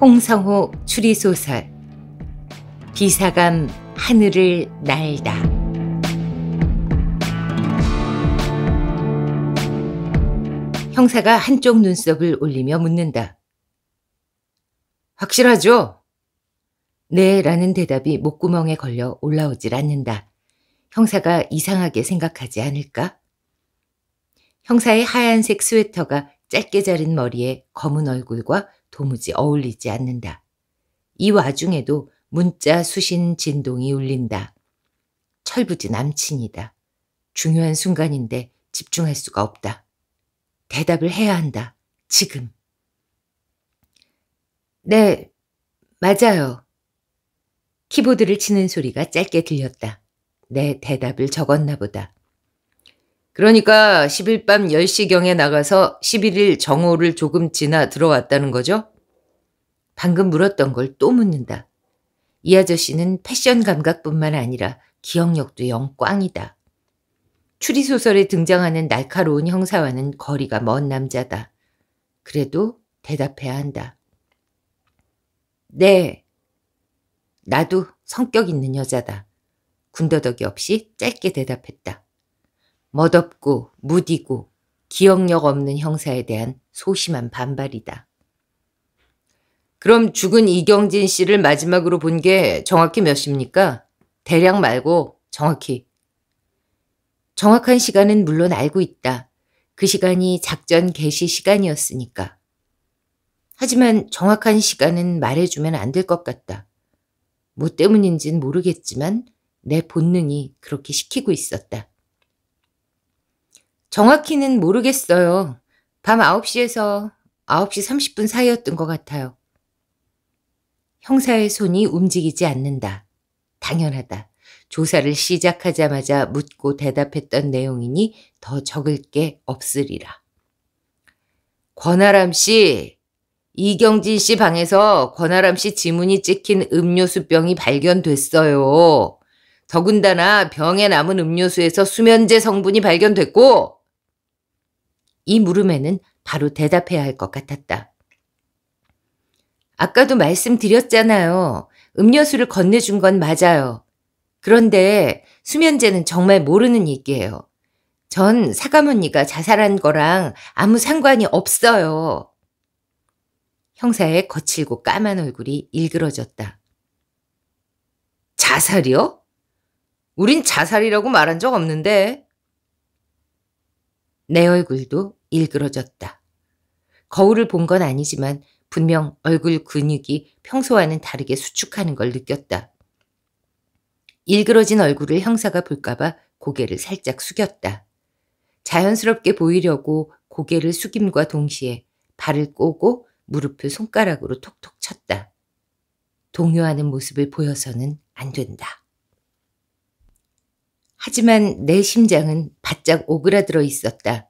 홍성호 추리소설 비사감 하늘을 날다 형사가 한쪽 눈썹을 올리며 묻는다. 확실하죠? 네 라는 대답이 목구멍에 걸려 올라오질 않는다. 형사가 이상하게 생각하지 않을까? 형사의 하얀색 스웨터가 짧게 자른 머리에 검은 얼굴과 도무지 어울리지 않는다. 이 와중에도 문자 수신 진동이 울린다. 철부지 남친이다. 중요한 순간인데 집중할 수가 없다. 대답을 해야 한다. 지금. 네, 맞아요. 키보드를 치는 소리가 짧게 들렸다. 내 대답을 적었나 보다. 그러니까 10일 밤 10시경에 나가서 11일 정오를 조금 지나 들어왔다는 거죠? 방금 물었던 걸 또 묻는다. 이 아저씨는 패션 감각뿐만 아니라 기억력도 영 꽝이다. 추리소설에 등장하는 날카로운 형사와는 거리가 먼 남자다. 그래도 대답해야 한다. 네. 나도 성격 있는 여자다. 군더더기 없이 짧게 대답했다. 멋없고 무디고 기억력 없는 형사에 대한 소심한 반발이다. 그럼 죽은 이경진 씨를 마지막으로 본 게 정확히 몇입니까? 대략 말고 정확히. 정확한 시간은 물론 알고 있다. 그 시간이 작전 개시 시간이었으니까. 하지만 정확한 시간은 말해주면 안 될 것 같다. 뭐 때문인진 모르겠지만 내 본능이 그렇게 시키고 있었다. 정확히는 모르겠어요. 밤 9시에서 9시 30분 사이였던 것 같아요. 형사의 손이 움직이지 않는다. 당연하다. 조사를 시작하자마자 묻고 대답했던 내용이니 더 적을 게 없으리라. 권아람 씨, 이경진 씨 방에서 권아람 씨 지문이 찍힌 음료수 병이 발견됐어요. 더군다나 병에 남은 음료수에서 수면제 성분이 발견됐고 이 물음에는 바로 대답해야 할 것 같았다. 아까도 말씀드렸잖아요. 음료수를 건네준 건 맞아요. 그런데 수면제는 정말 모르는 얘기예요. 전 사감 언니가 자살한 거랑 아무 상관이 없어요. 형사의 거칠고 까만 얼굴이 일그러졌다. 자살이요? 우린 자살이라고 말한 적 없는데. 내 얼굴도 일그러졌다. 거울을 본 건 아니지만 분명 얼굴 근육이 평소와는 다르게 수축하는 걸 느꼈다. 일그러진 얼굴을 형사가 볼까봐 고개를 살짝 숙였다. 자연스럽게 보이려고 고개를 숙임과 동시에 발을 꼬고 무릎을 손가락으로 톡톡 쳤다. 동요하는 모습을 보여서는 안 된다. 하지만 내 심장은 바짝 오그라들어 있었다.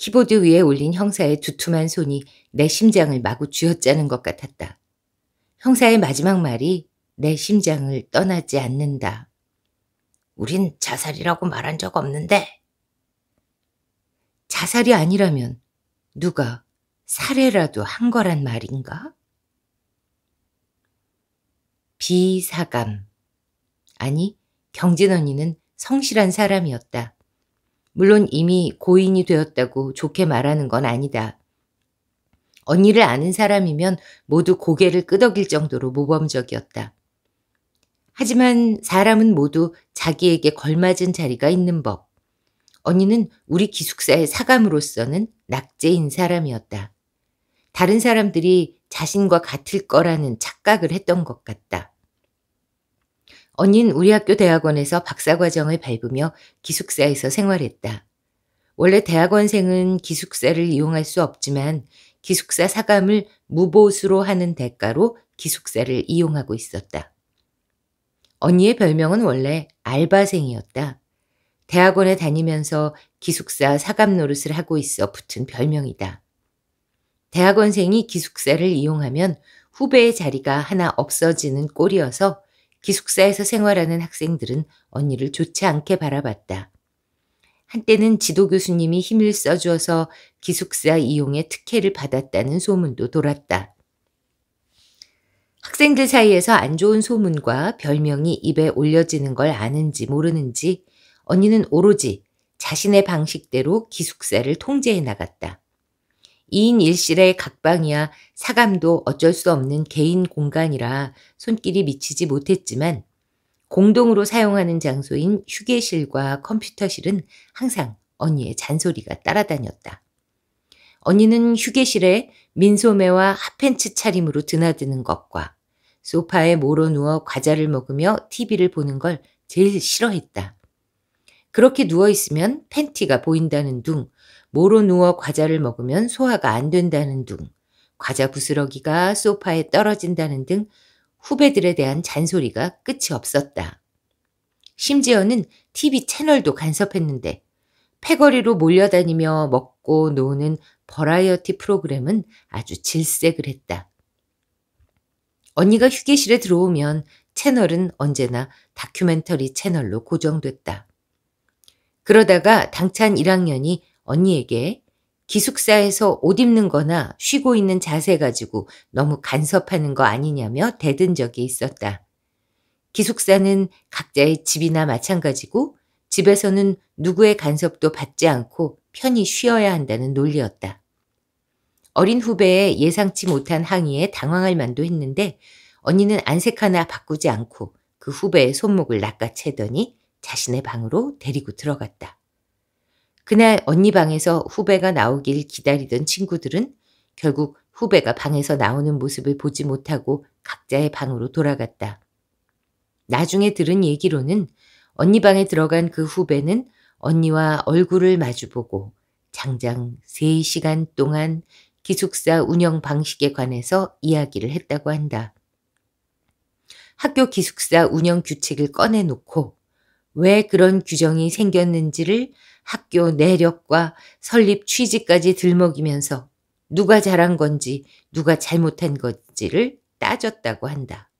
키보드 위에 올린 형사의 두툼한 손이 내 심장을 마구 쥐어짜는 것 같았다. 형사의 마지막 말이 내 심장을 떠나지 않는다. 우린 자살이라고 말한 적 없는데. 자살이 아니라면 누가 살해라도 한 거란 말인가? 비사감. 아니, 경진 언니는 성실한 사람이었다. 물론 이미 고인이 되었다고 좋게 말하는 건 아니다. 언니를 아는 사람이면 모두 고개를 끄덕일 정도로 모범적이었다. 하지만 사람은 모두 자기에게 걸맞은 자리가 있는 법. 언니는 우리 기숙사의 사감으로서는 낙제인 사람이었다. 다른 사람들이 자신과 같을 거라는 착각을 했던 것 같다. 언닌 우리 학교 대학원에서 박사과정을 밟으며 기숙사에서 생활했다. 원래 대학원생은 기숙사를 이용할 수 없지만 기숙사 사감을 무보수로 하는 대가로 기숙사를 이용하고 있었다. 언니의 별명은 원래 알바생이었다. 대학원에 다니면서 기숙사 사감 노릇을 하고 있어 붙은 별명이다. 대학원생이 기숙사를 이용하면 후배의 자리가 하나 없어지는 꼴이어서 기숙사에서 생활하는 학생들은 언니를 좋지 않게 바라봤다. 한때는 지도 교수님이 힘을 써주어서 기숙사 이용에 특혜를 받았다는 소문도 돌았다. 학생들 사이에서 안 좋은 소문과 별명이 입에 올려지는 걸 아는지 모르는지 언니는 오로지 자신의 방식대로 기숙사를 통제해 나갔다. 2인 1실의 각방이야 사감도 어쩔 수 없는 개인 공간이라 손길이 미치지 못했지만 공동으로 사용하는 장소인 휴게실과 컴퓨터실은 항상 언니의 잔소리가 따라다녔다. 언니는 휴게실에 민소매와 핫팬츠 차림으로 드나드는 것과 소파에 모로 누워 과자를 먹으며 TV를 보는 걸 제일 싫어했다. 그렇게 누워있으면 팬티가 보인다는 둥 모로 누워 과자를 먹으면 소화가 안 된다는 둥, 과자 부스러기가 소파에 떨어진다는 등 후배들에 대한 잔소리가 끝이 없었다. 심지어는 TV 채널도 간섭했는데 패거리로 몰려다니며 먹고 노는 버라이어티 프로그램은 아주 질색을 했다. 언니가 휴게실에 들어오면 채널은 언제나 다큐멘터리 채널로 고정됐다. 그러다가 당찬 1학년이 언니에게 기숙사에서 옷 입는 거나 쉬고 있는 자세 가지고 너무 간섭하는 거 아니냐며 대든 적이 있었다. 기숙사는 각자의 집이나 마찬가지고 집에서는 누구의 간섭도 받지 않고 편히 쉬어야 한다는 논리였다. 어린 후배의 예상치 못한 항의에 당황할 만도 했는데 언니는 안색 하나 바꾸지 않고 그 후배의 손목을 낚아채더니 자신의 방으로 데리고 들어갔다. 그날 언니 방에서 후배가 나오길 기다리던 친구들은 결국 후배가 방에서 나오는 모습을 보지 못하고 각자의 방으로 돌아갔다. 나중에 들은 얘기로는 언니 방에 들어간 그 후배는 언니와 얼굴을 마주보고 장장 3시간 동안 기숙사 운영 방식에 관해서 이야기를 했다고 한다. 학교 기숙사 운영 규칙을 꺼내놓고 왜 그런 규정이 생겼는지를 학교 내력과 설립 취지까지 들먹이면서 누가 잘한 건지 누가 잘못한 건지를 따졌다고 한다.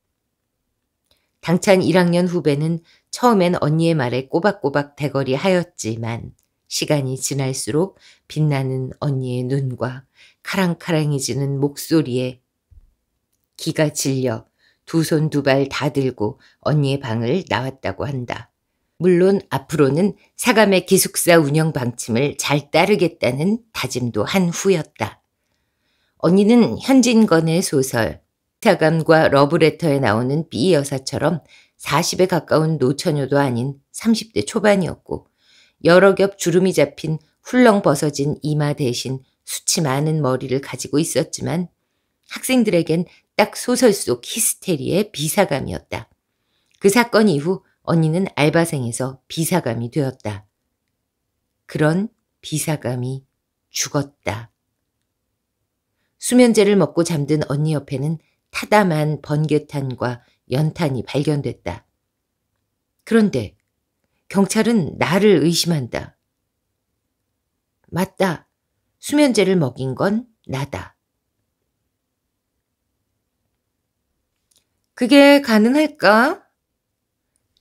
당찬 1학년 후배는 처음엔 언니의 말에 꼬박꼬박 대거리 하였지만 시간이 지날수록 빛나는 언니의 눈과 카랑카랑해지는 목소리에 기가 질려 두 손 두 발 다 들고 언니의 방을 나왔다고 한다. 물론 앞으로는 사감의 기숙사 운영 방침을 잘 따르겠다는 다짐도 한 후였다. 언니는 현진건의 소설 사감과 러브레터에 나오는 B 여사처럼 40에 가까운 노처녀도 아닌 30대 초반이었고 여러 겹 주름이 잡힌 훌렁 벗어진 이마 대신 수치 많은 머리를 가지고 있었지만 학생들에겐 딱 소설 속 히스테리의 비사감이었다. 그 사건 이후 언니는 알바생에서 비사감이 되었다. 그런 비사감이 죽었다. 수면제를 먹고 잠든 언니 옆에는 타담한 번개탄과 연탄이 발견됐다. 그런데 경찰은 나를 의심한다. 맞다. 수면제를 먹인 건 나다. 그게 가능할까?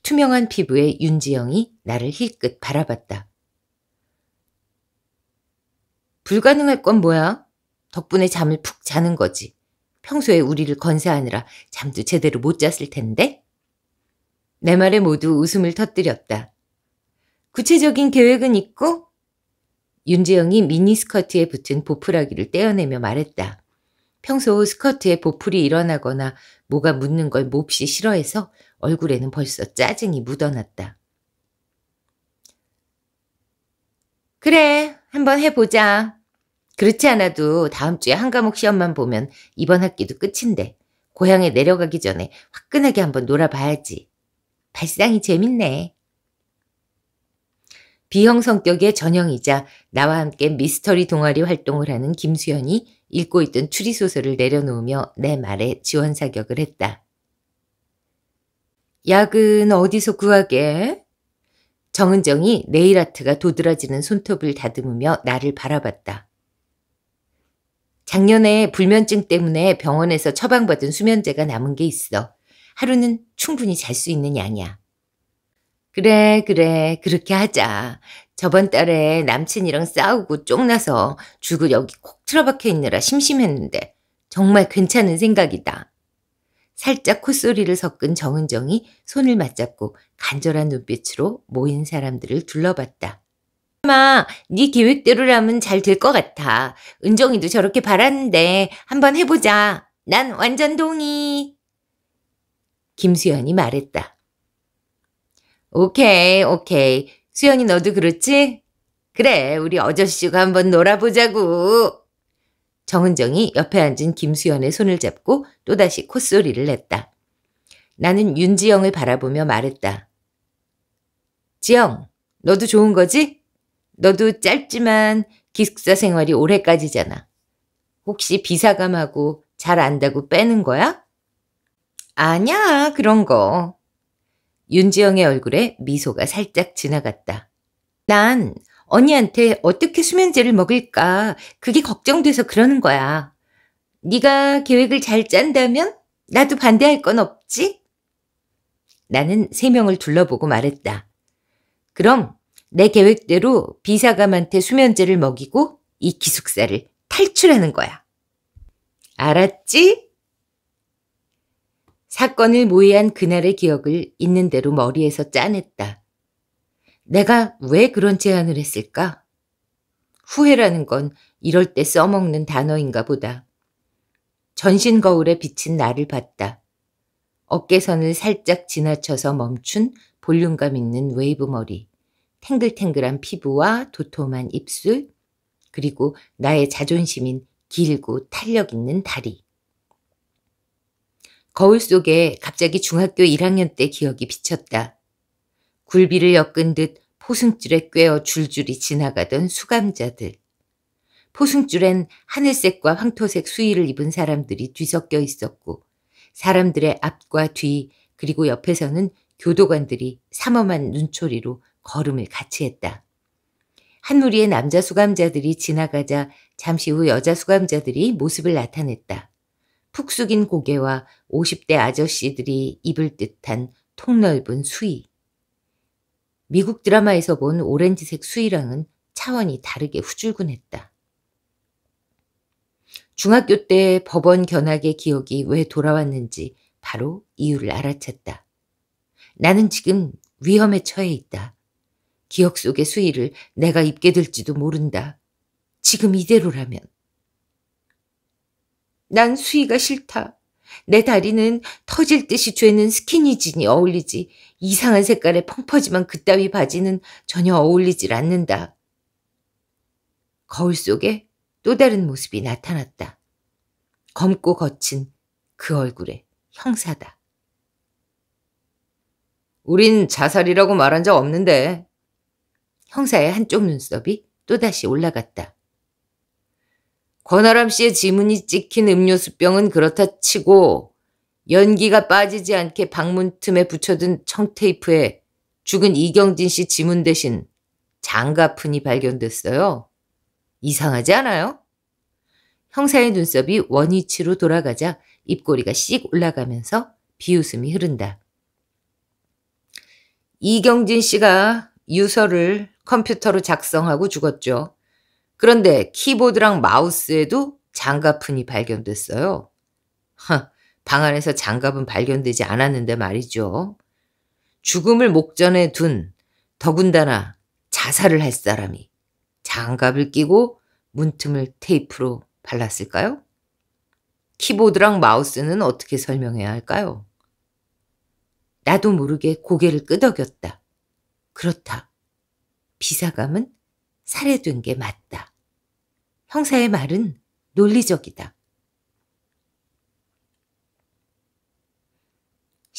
투명한 피부의 윤지영이 나를 힐끗 바라봤다. 불가능할 건 뭐야? 덕분에 잠을 푹 자는 거지. 평소에 우리를 건사하느라 잠도 제대로 못 잤을 텐데? 내 말에 모두 웃음을 터뜨렸다. 구체적인 계획은 있고? 윤지영이 미니스커트에 붙은 보풀하기를 떼어내며 말했다. 평소 스커트에 보풀이 일어나거나 뭐가 묻는 걸 몹시 싫어해서 얼굴에는 벌써 짜증이 묻어났다. 그래, 한번 해보자. 그렇지 않아도 다음 주에 한 과목 시험만 보면 이번 학기도 끝인데 고향에 내려가기 전에 화끈하게 한번 놀아봐야지. 발상이 재밌네. 비형 성격의 전형이자 나와 함께 미스터리 동아리 활동을 하는 김수현이 읽고 있던 추리소설을 내려놓으며 내 말에 지원 사격을 했다. 약은 어디서 구하게? 정은정이 네일아트가 도드라지는 손톱을 다듬으며 나를 바라봤다. 작년에 불면증 때문에 병원에서 처방받은 수면제가 남은 게 있어. 하루는 충분히 잘 수 있는 양이야. 그래, 그래, 그렇게 하자. 저번 달에 남친이랑 싸우고 쫑나서 죽을 여기 콕 틀어박혀 있느라 심심했는데 정말 괜찮은 생각이다. 살짝 콧소리를 섞은 정은정이 손을 맞잡고 간절한 눈빛으로 모인 사람들을 둘러봤다. 아마 네 계획대로라면 잘 될 것 같아. 은정이도 저렇게 바랐는데 한번 해보자. 난 완전 동의. 김수연이 말했다. 오케이, 오케이. 수연이 너도 그렇지? 그래, 우리 어저씨가 한번 놀아보자고. 정은정이 옆에 앉은 김수연의 손을 잡고 또다시 콧소리를 냈다. 나는 윤지영을 바라보며 말했다. 지영, 너도 좋은 거지? 너도 짧지만 기숙사 생활이 오래까지잖아 혹시 비사감하고 잘 안다고 빼는 거야? 아냐, 그런 거. 윤지영의 얼굴에 미소가 살짝 지나갔다. 난 언니한테 어떻게 수면제를 먹을까 그게 걱정돼서 그러는 거야. 네가 계획을 잘 짠다면 나도 반대할 건 없지? 나는 세 명을 둘러보고 말했다. 그럼 내 계획대로 비사감한테 수면제를 먹이고 이 기숙사를 탈출하는 거야. 알았지? 사건을 모의한 그날의 기억을 있는 대로 머리에서 짜냈다. 내가 왜 그런 제안을 했을까? 후회라는 건 이럴 때 써먹는 단어인가 보다. 전신 거울에 비친 나를 봤다. 어깨선을 살짝 지나쳐서 멈춘 볼륨감 있는 웨이브 머리, 탱글탱글한 피부와 도톰한 입술, 그리고 나의 자존심인 길고 탄력 있는 다리. 거울 속에 갑자기 중학교 1학년 때 기억이 비쳤다. 굴비를 엮은 듯 포승줄에 꿰어 줄줄이 지나가던 수감자들. 포승줄엔 하늘색과 황토색 수의를 입은 사람들이 뒤섞여 있었고 사람들의 앞과 뒤 그리고 옆에서는 교도관들이 삼엄한 눈초리로 걸음을 같이 했다. 한 무리의 남자 수감자들이 지나가자 잠시 후 여자 수감자들이 모습을 나타냈다. 푹 숙인 고개와 50대 아저씨들이 입을 듯한 통넓은 수의. 미국 드라마에서 본 오렌지색 수의랑은 차원이 다르게 후줄근했다. 중학교 때 법원 견학의 기억이 왜 돌아왔는지 바로 이유를 알아챘다. 나는 지금 위험에 처해 있다. 기억 속의 수의를 내가 입게 될지도 모른다. 지금 이대로라면. 난 수의가 싫다. 내 다리는 터질 듯이 죄는 스키니진이 어울리지 이상한 색깔의 펑퍼짐한 그따위 바지는 전혀 어울리질 않는다. 거울 속에 또 다른 모습이 나타났다. 검고 거친 그 얼굴의 형사다. 우린 자살이라고 말한 적 없는데. 형사의 한쪽 눈썹이 또다시 올라갔다. 권아람 씨의 지문이 찍힌 음료수병은 그렇다 치고 연기가 빠지지 않게 방문 틈에 붙여둔 청테이프에 죽은 이경진 씨 지문 대신 장가푼이 발견됐어요. 이상하지 않아요? 형사의 눈썹이 원위치로 돌아가자 입꼬리가 씩 올라가면서 비웃음이 흐른다. 이경진 씨가 유서를 컴퓨터로 작성하고 죽었죠. 그런데 키보드랑 마우스에도 장가푼이 발견됐어요. 하, 방 안에서 장갑은 발견되지 않았는데 말이죠. 죽음을 목전에 둔 더군다나 자살을 할 사람이 장갑을 끼고 문틈을 테이프로 발랐을까요? 키보드랑 마우스는 어떻게 설명해야 할까요? 나도 모르게 고개를 끄덕였다. 그렇다. 비사감은 살해된 게 맞다. 형사의 말은 논리적이다.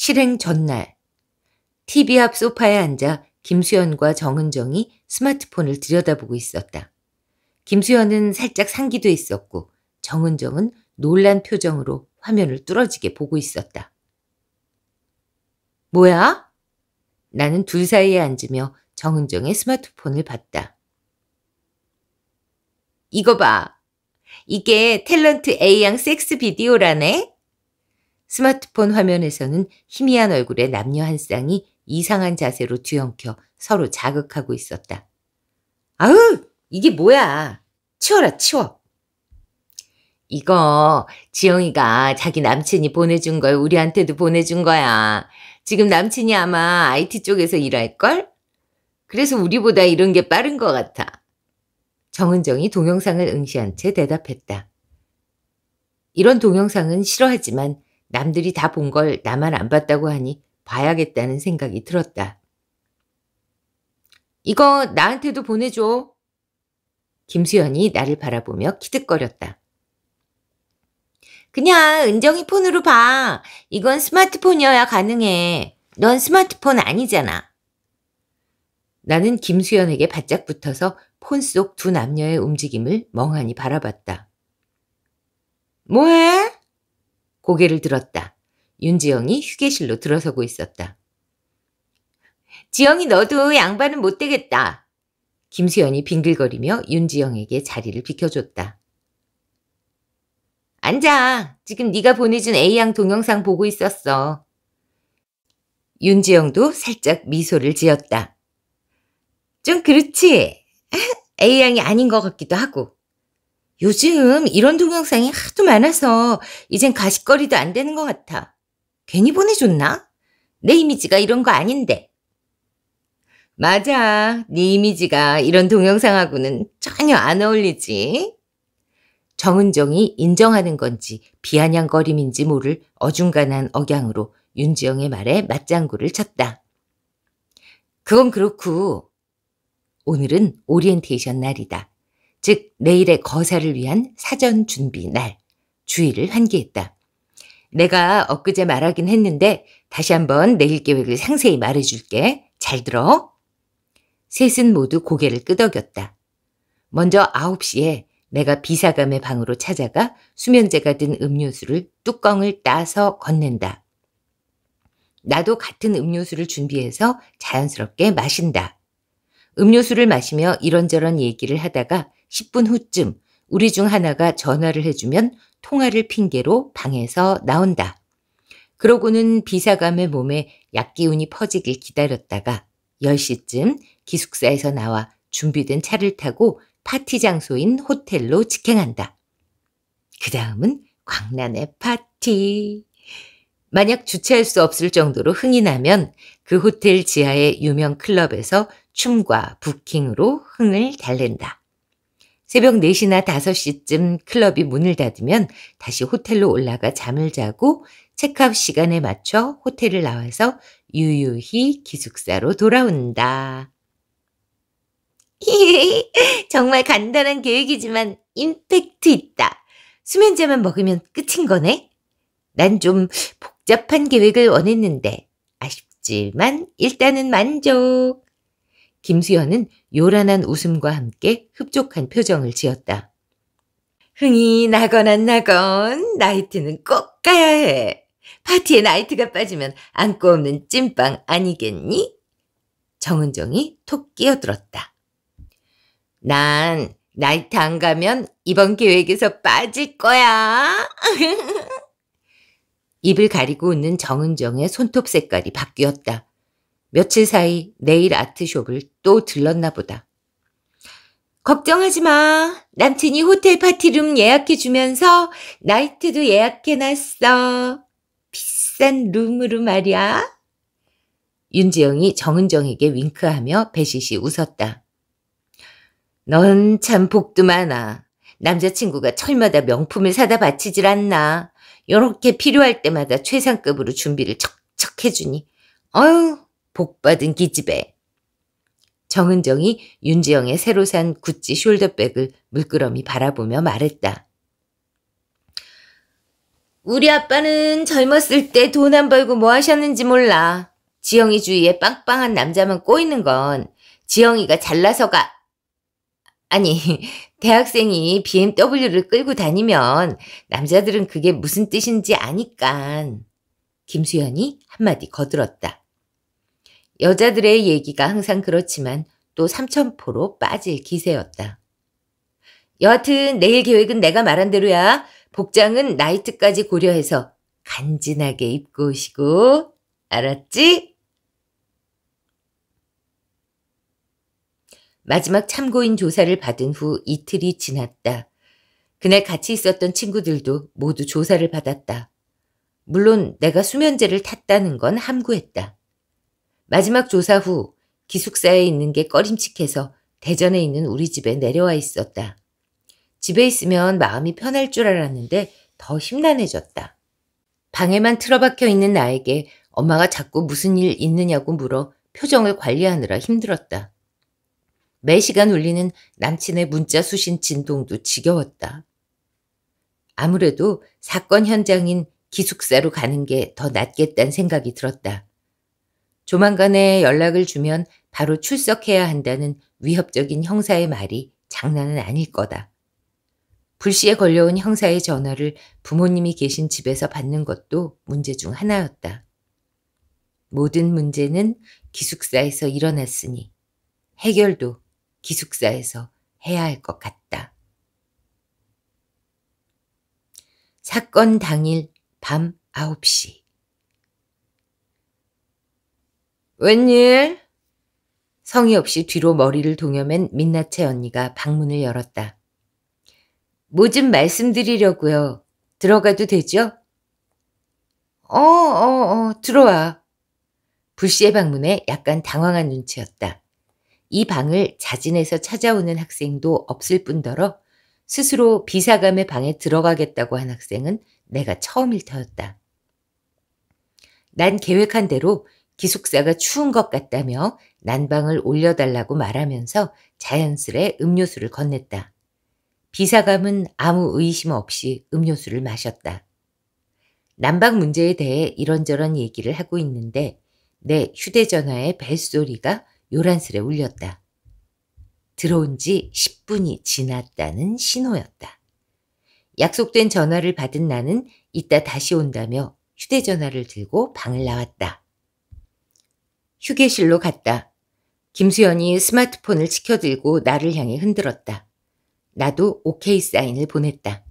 실행 전날 TV 앞 소파에 앉아 김수현과 정은정이 스마트폰을 들여다보고 있었다. 김수현은 살짝 상기도 있었고 정은정은 놀란 표정으로 화면을 뚫어지게 보고 있었다. 뭐야? 나는 둘 사이에 앉으며 정은정의 스마트폰을 봤다. 이거 봐. 이게 탤런트 A양 섹스 비디오라네? 스마트폰 화면에서는 희미한 얼굴의 남녀 한 쌍이 이상한 자세로 뒤엉켜 서로 자극하고 있었다. 아우! 이게 뭐야! 치워라, 치워! 이거 지영이가 자기 남친이 보내준 걸 우리한테도 보내준 거야. 지금 남친이 아마 IT 쪽에서 일할걸? 그래서 우리보다 이런 게 빠른 것 같아. 정은정이 동영상을 응시한 채 대답했다. 이런 동영상은 싫어하지만 남들이 다 본 걸 나만 안 봤다고 하니 봐야겠다는 생각이 들었다. 이거 나한테도 보내줘. 김수현이 나를 바라보며 키득거렸다. 그냥 은정이 폰으로 봐. 이건 스마트폰이어야 가능해. 넌 스마트폰 아니잖아. 나는 김수현에게 바짝 붙어서 폰 속 두 남녀의 움직임을 멍하니 바라봤다. 뭐해? 고개를 들었다. 윤지영이 휴게실로 들어서고 있었다. 지영이 너도 양반은 못 되겠다. 김수현이 빙글거리며 윤지영에게 자리를 비켜줬다. 앉아. 지금 네가 보내준 A양 동영상 보고 있었어. 윤지영도 살짝 미소를 지었다. 좀 그렇지? A양이 아닌 것 같기도 하고. 요즘 이런 동영상이 하도 많아서 이젠 가식거리도 안 되는 것 같아. 괜히 보내줬나? 내 이미지가 이런 거 아닌데. 맞아. 네 이미지가 이런 동영상하고는 전혀 안 어울리지. 정은정이 인정하는 건지 비아냥거림인지 모를 어중간한 억양으로 윤지영의 말에 맞장구를 쳤다. 그건 그렇고 오늘은 오리엔테이션 날이다. 즉 내일의 거사를 위한 사전 준비 날 주의를 환기했다. 내가 엊그제 말하긴 했는데 다시 한번 내일 계획을 상세히 말해줄게. 잘 들어. 셋은 모두 고개를 끄덕였다. 먼저 9시에 내가 비사감의 방으로 찾아가 수면제가 든 음료수를 뚜껑을 따서 건넨다. 나도 같은 음료수를 준비해서 자연스럽게 마신다. 음료수를 마시며 이런저런 얘기를 하다가 10분 후쯤 우리 중 하나가 전화를 해주면 통화를 핑계로 방에서 나온다. 그러고는 비사감의 몸에 약기운이 퍼지길 기다렸다가 10시쯤 기숙사에서 나와 준비된 차를 타고 파티 장소인 호텔로 직행한다. 그 다음은 광란의 파티. 만약 주체할 수 없을 정도로 흥이 나면 그 호텔 지하의 유명 클럽에서 춤과 부킹으로 흥을 달랜다. 새벽 4시나 5시쯤 클럽이 문을 닫으면 다시 호텔로 올라가 잠을 자고 체크아웃 시간에 맞춰 호텔을 나와서 유유히 기숙사로 돌아온다. 정말 간단한 계획이지만 임팩트 있다. 수면제만 먹으면 끝인 거네? 난 좀 복잡한 계획을 원했는데 아쉽지만 일단은 만족. 김수현은 요란한 웃음과 함께 흡족한 표정을 지었다. 흥이 나거나 나건 나이트는 꼭 가야 해. 파티에 나이트가 빠지면 안고 없는 찐빵 아니겠니? 정은정이 톡 끼어들었다. 난 나이트 안 가면 이번 계획에서 빠질 거야. 입을 가리고 웃는 정은정의 손톱 색깔이 바뀌었다. 며칠 사이 네일 아트숍을 또 들렀나 보다. 걱정하지 마. 남친이 호텔 파티룸 예약해주면서 나이트도 예약해놨어. 비싼 룸으로 말이야. 윤지영이 정은정에게 윙크하며 배시시 웃었다. 넌 참 복도 많아. 남자친구가 철마다 명품을 사다 바치질 않나. 요렇게 필요할 때마다 최상급으로 준비를 척척 해주니 어휴 복받은 기집애. 정은정이 윤지영의 새로 산 구찌 숄더백을 물끄러미 바라보며 말했다. 우리 아빠는 젊었을 때 돈 안 벌고 뭐 하셨는지 몰라. 지영이 주위에 빵빵한 남자만 꼬이는 건 지영이가 잘나서가 아니 대학생이 BMW를 끌고 다니면 남자들은 그게 무슨 뜻인지 아니깐 김수현이 한마디 거들었다. 여자들의 얘기가 항상 그렇지만 또 삼천포로 빠질 기세였다. 여하튼 내일 계획은 내가 말한 대로야. 복장은 나이트까지 고려해서 간지나게 입고 오시고 알았지? 마지막 참고인 조사를 받은 후 이틀이 지났다. 그날 같이 있었던 친구들도 모두 조사를 받았다. 물론 내가 수면제를 탔다는 건 함구했다. 마지막 조사 후 기숙사에 있는 게 꺼림칙해서 대전에 있는 우리 집에 내려와 있었다. 집에 있으면 마음이 편할 줄 알았는데 더 힘란해졌다. 방에만 틀어박혀 있는 나에게 엄마가 자꾸 무슨 일 있느냐고 물어 표정을 관리하느라 힘들었다. 매 시간 울리는 남친의 문자 수신 진동도 지겨웠다. 아무래도 사건 현장인 기숙사로 가는 게 더낫겠단 생각이 들었다. 조만간에 연락을 주면 바로 출석해야 한다는 위협적인 형사의 말이 장난은 아닐 거다. 불시에 걸려온 형사의 전화를 부모님이 계신 집에서 받는 것도 문제 중 하나였다. 모든 문제는 기숙사에서 일어났으니 해결도 기숙사에서 해야 할 것 같다. 사건 당일 밤 9시 웬일? 성의 없이 뒤로 머리를 동여맨 민나채 언니가 방문을 열었다. 뭐 좀 말씀드리려고요. 들어가도 되죠? 어, 어, 어, 들어와. 불씨의 방문에 약간 당황한 눈치였다. 이 방을 자진해서 찾아오는 학생도 없을 뿐더러 스스로 비사감의 방에 들어가겠다고 한 학생은 내가 처음일 터였다. 난 계획한 대로 기숙사가 추운 것 같다며 난방을 올려달라고 말하면서 자연스레 음료수를 건넸다. 비사감은 아무 의심 없이 음료수를 마셨다. 난방 문제에 대해 이런저런 얘기를 하고 있는데 내 휴대전화의 벨소리가 요란스레 울렸다. 들어온 지 10분이 지났다는 신호였다. 약속된 전화를 받은 나는 이따 다시 온다며 휴대전화를 들고 방을 나왔다. 휴게실로 갔다. 김수연이 스마트폰을 치켜들고 나를 향해 흔들었다. 나도 오케이 사인을 보냈다.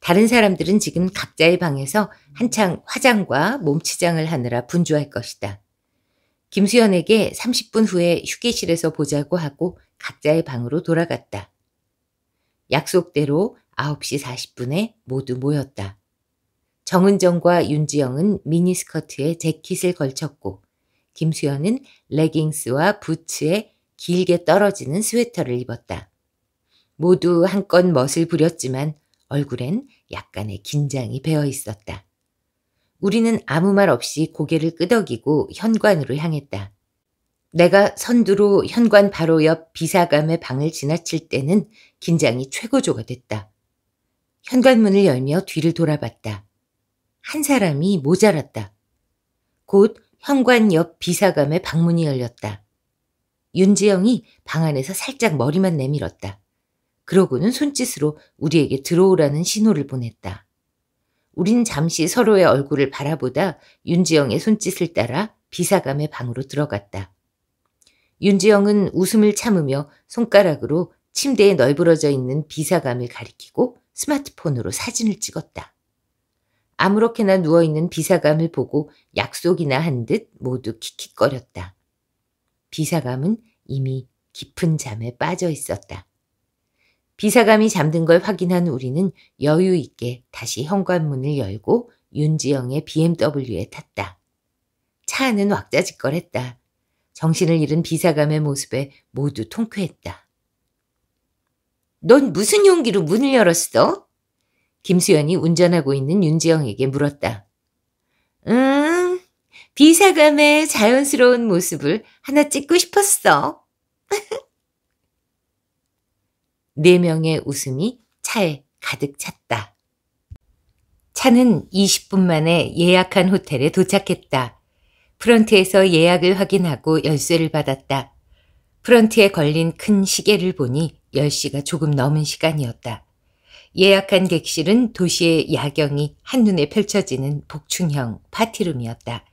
다른 사람들은 지금 각자의 방에서 한창 화장과 몸치장을 하느라 분주할 것이다. 김수연에게 30분 후에 휴게실에서 보자고 하고 각자의 방으로 돌아갔다. 약속대로 9시 40분에 모두 모였다. 정은정과 윤지영은 미니스커트에 재킷을 걸쳤고 김수현은 레깅스와 부츠에 길게 떨어지는 스웨터를 입었다. 모두 한껏 멋을 부렸지만 얼굴엔 약간의 긴장이 배어 있었다. 우리는 아무 말 없이 고개를 끄덕이고 현관으로 향했다. 내가 선두로 현관 바로 옆 비사감의 방을 지나칠 때는 긴장이 최고조가 됐다. 현관문을 열며 뒤를 돌아봤다. 한 사람이 모자랐다. 곧 현관 옆 비사감의 방문이 열렸다. 윤지영이 방 안에서 살짝 머리만 내밀었다. 그러고는 손짓으로 우리에게 들어오라는 신호를 보냈다. 우린 잠시 서로의 얼굴을 바라보다 윤지영의 손짓을 따라 비사감의 방으로 들어갔다. 윤지영은 웃음을 참으며 손가락으로 침대에 널브러져 있는 비사감을 가리키고 스마트폰으로 사진을 찍었다. 아무렇게나 누워있는 비사감을 보고 약속이나 한 듯 모두 킥킥거렸다. 비사감은 이미 깊은 잠에 빠져 있었다. 비사감이 잠든 걸 확인한 우리는 여유 있게 다시 현관문을 열고 윤지영의 BMW에 탔다. 차 안은 왁자지껄했다. 정신을 잃은 비사감의 모습에 모두 통쾌했다. 넌 무슨 용기로 문을 열었어? 김수연이 운전하고 있는 윤지영에게 물었다. 음, 비사감의 자연스러운 모습을 하나 찍고 싶었어. 네 명의 웃음이 차에 가득 찼다. 차는 20분 만에 예약한 호텔에 도착했다. 프런트에서 예약을 확인하고 열쇠를 받았다. 프런트에 걸린 큰 시계를 보니 10시가 조금 넘은 시간이었다. 예약한 객실은 도시의 야경이 한눈에 펼쳐지는 복충형 파티룸이었다.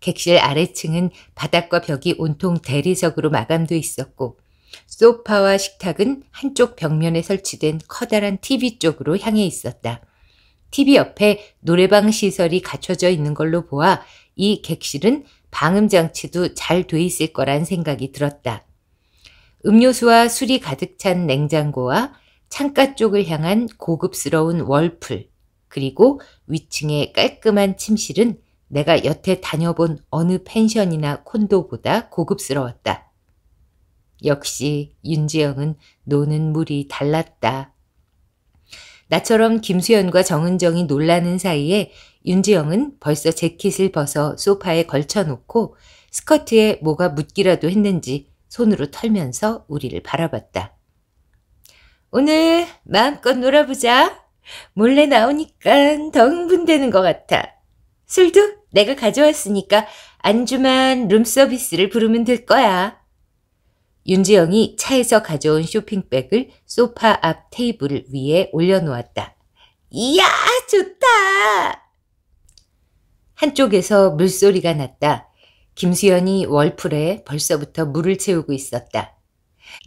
객실 아래층은 바닥과 벽이 온통 대리석으로 마감돼 있었고 소파와 식탁은 한쪽 벽면에 설치된 커다란 TV 쪽으로 향해 있었다. TV 옆에 노래방 시설이 갖춰져 있는 걸로 보아 이 객실은 방음 장치도 잘 돼 있을 거란 생각이 들었다. 음료수와 술이 가득 찬 냉장고와 창가 쪽을 향한 고급스러운 월풀, 그리고 위층의 깔끔한 침실은 내가 여태 다녀본 어느 펜션이나 콘도보다 고급스러웠다. 역시 윤지영은 노는 물이 달랐다. 나처럼 김수현과 정은정이 놀라는 사이에 윤지영은 벌써 재킷을 벗어 소파에 걸쳐놓고 스커트에 뭐가 묻기라도 했는지 손으로 털면서 우리를 바라봤다. 오늘 마음껏 놀아보자. 몰래 나오니까 더 흥분되는 것 같아. 술도 내가 가져왔으니까 안주만 룸서비스를 부르면 될 거야. 윤지영이 차에서 가져온 쇼핑백을 소파 앞 테이블 위에 올려놓았다. 이야, 좋다! 한쪽에서 물소리가 났다. 김수연이 월풀에 벌써부터 물을 채우고 있었다.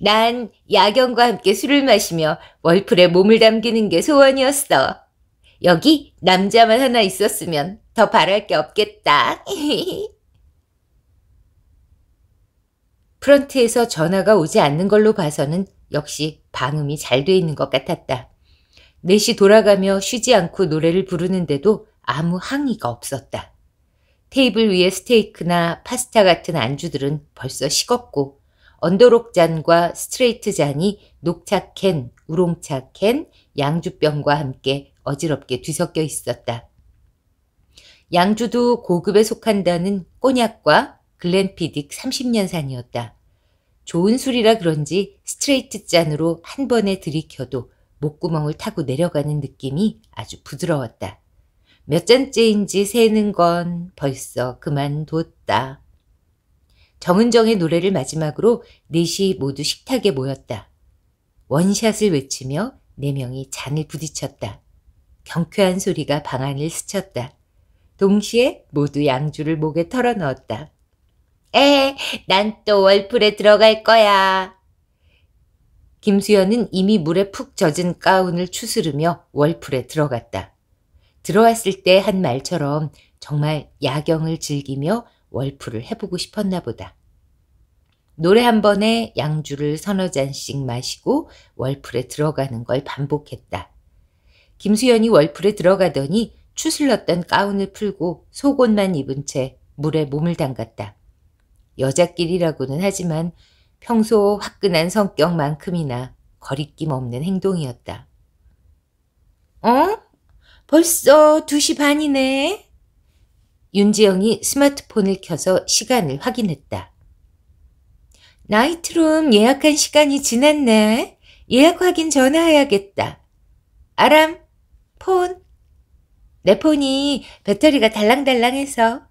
난 야경과 함께 술을 마시며 월풀에 몸을 담기는 게 소원이었어. 여기 남자만 하나 있었으면 더 바랄 게 없겠다. 프런트에서 전화가 오지 않는 걸로 봐서는 역시 방음이 잘 돼 있는 것 같았다. 넷이 돌아가며 쉬지 않고 노래를 부르는데도 아무 항의가 없었다. 테이블 위에 스테이크나 파스타 같은 안주들은 벌써 식었고 언더록 잔과 스트레이트 잔이 녹차 캔, 우롱차 캔, 양주병과 함께 어지럽게 뒤섞여 있었다. 양주도 고급에 속한다는 꼬냑과 글렌피딕 30년산이었다. 좋은 술이라 그런지 스트레이트 잔으로 한 번에 들이켜도 목구멍을 타고 내려가는 느낌이 아주 부드러웠다. 몇 잔째인지 세는 건 벌써 그만뒀다. 정은정의 노래를 마지막으로 넷이 모두 식탁에 모였다. 원샷을 외치며 네 명이 잔을 부딪혔다. 경쾌한 소리가 방안을 스쳤다. 동시에 모두 양주를 목에 털어넣었다. 에, 헤난 또 월풀에 들어갈 거야. 김수현은 이미 물에 푹 젖은 가운을 추스르며 월풀에 들어갔다. 들어왔을 때 한 말처럼 정말 야경을 즐기며 월프를 해보고 싶었나 보다. 노래 한 번에 양주를 서너 잔씩 마시고 월풀에 들어가는 걸 반복했다. 김수연이 월풀에 들어가더니 추슬렀던 가운을 풀고 속옷만 입은 채 물에 몸을 담갔다. 여자끼리라고는 하지만 평소 화끈한 성격만큼이나 거리낌 없는 행동이었다. 어? 벌써 두시 반이네. 윤지영이 스마트폰을 켜서 시간을 확인했다. 나이트룸 예약한 시간이 지났네. 예약 확인 전화해야겠다. 아람, 폰. 내 폰이 배터리가 달랑달랑해서.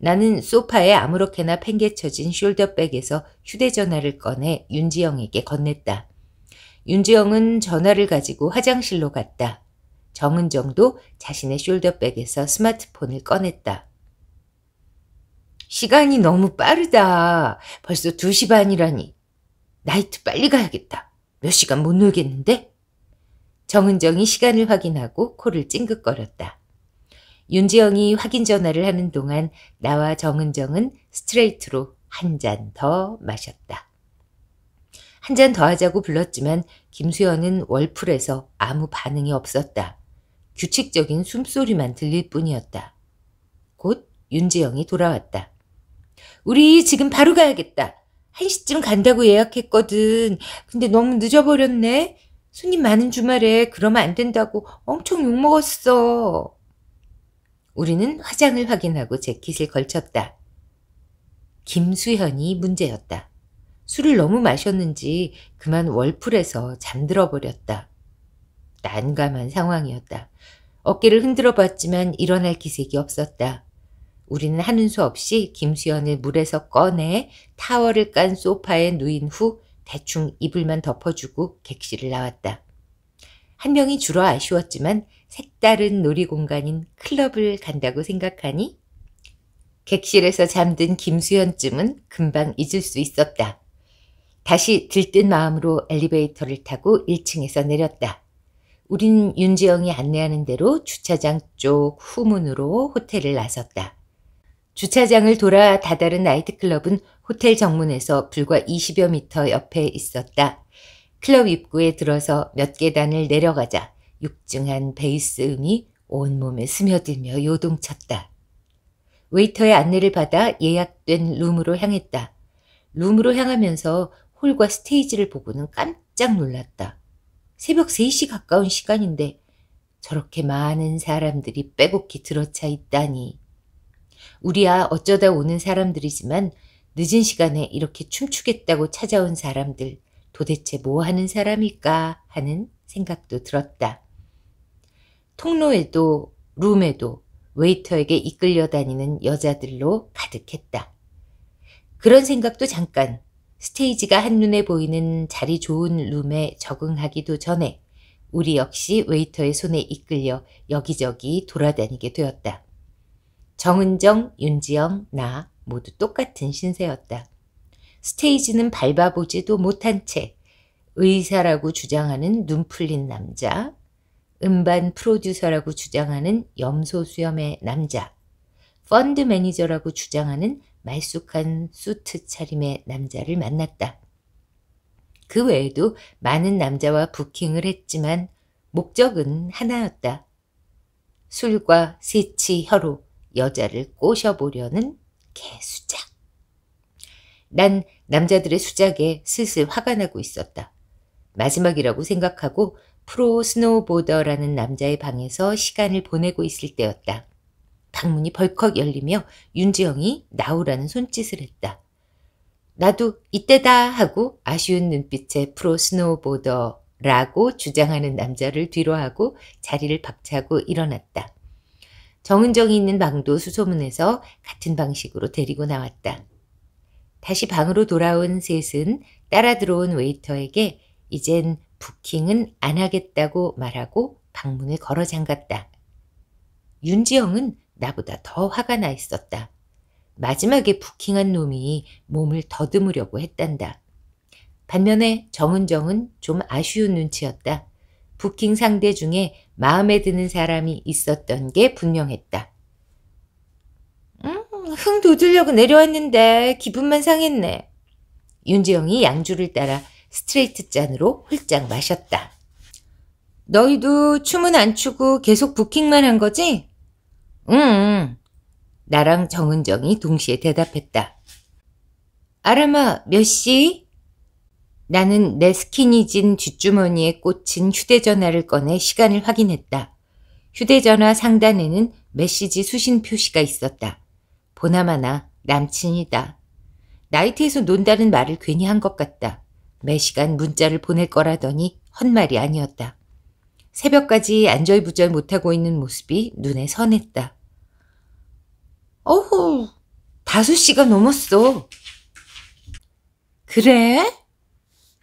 나는 소파에 아무렇게나 팽개쳐진 숄더백에서 휴대전화를 꺼내 윤지영에게 건넸다. 윤지영은 전화를 가지고 화장실로 갔다. 정은정도 자신의 숄더백에서 스마트폰을 꺼냈다. 시간이 너무 빠르다. 벌써 2시 반이라니. 나이트 빨리 가야겠다. 몇 시간 못 놀겠는데? 정은정이 시간을 확인하고 코를 찡긋거렸다. 윤지영이 확인 전화를 하는 동안 나와 정은정은 스트레이트로 한 잔 더 마셨다. 한 잔 더 하자고 불렀지만 김수현은 월풀에서 아무 반응이 없었다. 규칙적인 숨소리만 들릴 뿐이었다. 곧윤재영이 돌아왔다. 우리 지금 바로 가야겠다. 한시쯤 간다고 예약했거든. 근데 너무 늦어버렸네. 손님 많은 주말에 그러면 안 된다고 엄청 욕먹었어. 우리는 화장을 확인하고 재킷을 걸쳤다. 김수현이 문제였다. 술을 너무 마셨는지 그만 월풀에서 잠들어 버렸다. 난감한 상황이었다. 어깨를 흔들어 봤지만 일어날 기색이 없었다. 우리는 하는 수 없이 김수현을 물에서 꺼내 타월을 깐 소파에 누인 후 대충 이불만 덮어주고 객실을 나왔다. 한 명이 주로 아쉬웠지만 색다른 놀이공간인 클럽을 간다고 생각하니 객실에서 잠든 김수현쯤은 금방 잊을 수 있었다. 다시 들뜬 마음으로 엘리베이터를 타고 1층에서 내렸다. 우린 윤지영이 안내하는 대로 주차장 쪽 후문으로 호텔을 나섰다. 주차장을 돌아 다다른 나이트클럽은 호텔 정문에서 불과 20여 미터 옆에 있었다. 클럽 입구에 들어서 몇 계단을 내려가자 육중한 베이스 음이 온몸에 스며들며 요동쳤다. 웨이터의 안내를 받아 예약된 룸으로 향했다. 룸으로 향하면서 홀과 스테이지를 보고는 깜짝 놀랐다. 새벽 3시 가까운 시간인데 저렇게 많은 사람들이 빼곡히 들어차 있다니. 우리야 아 어쩌다 오는 사람들이지만 늦은 시간에 이렇게 춤추겠다고 찾아온 사람들 도대체 뭐 하는 사람일까 하는 생각도 들었다. 통로에도 룸에도 웨이터에게 이끌려 다니는 여자들로 가득했다. 그런 생각도 잠깐 스테이지가 한눈에 보이는 자리 좋은 룸에 적응하기도 전에 우리 역시 웨이터의 손에 이끌려 여기저기 돌아다니게 되었다. 정은정, 윤지영, 나 모두 똑같은 신세였다. 스테이지는 밟아보지도 못한 채 의사라고 주장하는 눈 풀린 남자, 음반 프로듀서라고 주장하는 염소 수염의 남자, 펀드 매니저라고 주장하는 말쑥한 수트 차림의 남자를 만났다. 그 외에도 많은 남자와 부킹을 했지만 목적은 하나였다. 술과 세치 혀로 여자를 꼬셔보려는 개수작. 난 남자들의 수작에 슬슬 화가 나고 있었다. 마지막이라고 생각하고 프로 스노우보더라는 남자의 방에서 시간을 보내고 있을 때였다. 방문이 벌컥 열리며 윤지영이 나오라는 손짓을 했다. 나도 이때다 하고 아쉬운 눈빛에 프로 스노우보더라고 주장하는 남자를 뒤로하고 자리를 박차고 일어났다. 정은정이 있는 방도 수소문에서 같은 방식으로 데리고 나왔다. 다시 방으로 돌아온 셋은 따라 들어온 웨이터에게 이젠 부킹은 안 하겠다고 말하고 방문을 걸어 잠갔다. 윤지영은 나보다 더 화가 나 있었다. 마지막에 부킹한 놈이 몸을 더듬으려고 했단다. 반면에 정은정은 좀 아쉬운 눈치였다. 부킹 상대 중에 마음에 드는 사람이 있었던 게 분명했다. 음, 흥 돋으려고 내려왔는데 기분만 상했네. 윤지영이 양주를 따라 스트레이트 잔으로 홀짝 마셨다. 너희도 춤은 안 추고 계속 부킹만 한 거지? 응. 나랑 정은정이 동시에 대답했다. 아람아, 몇 시? 나는 내 스키니진 뒷주머니에 꽂힌 휴대전화를 꺼내 시간을 확인했다. 휴대전화 상단에는 메시지 수신 표시가 있었다. 보나마나 남친이다. 나이트에서 논다는 말을 괜히 한 것 같다. 매시간 문자를 보낼 거라더니 헛말이 아니었다. 새벽까지 안절부절 못하고 있는 모습이 눈에 선했다. 어후, 다섯 시가 넘었어. 그래?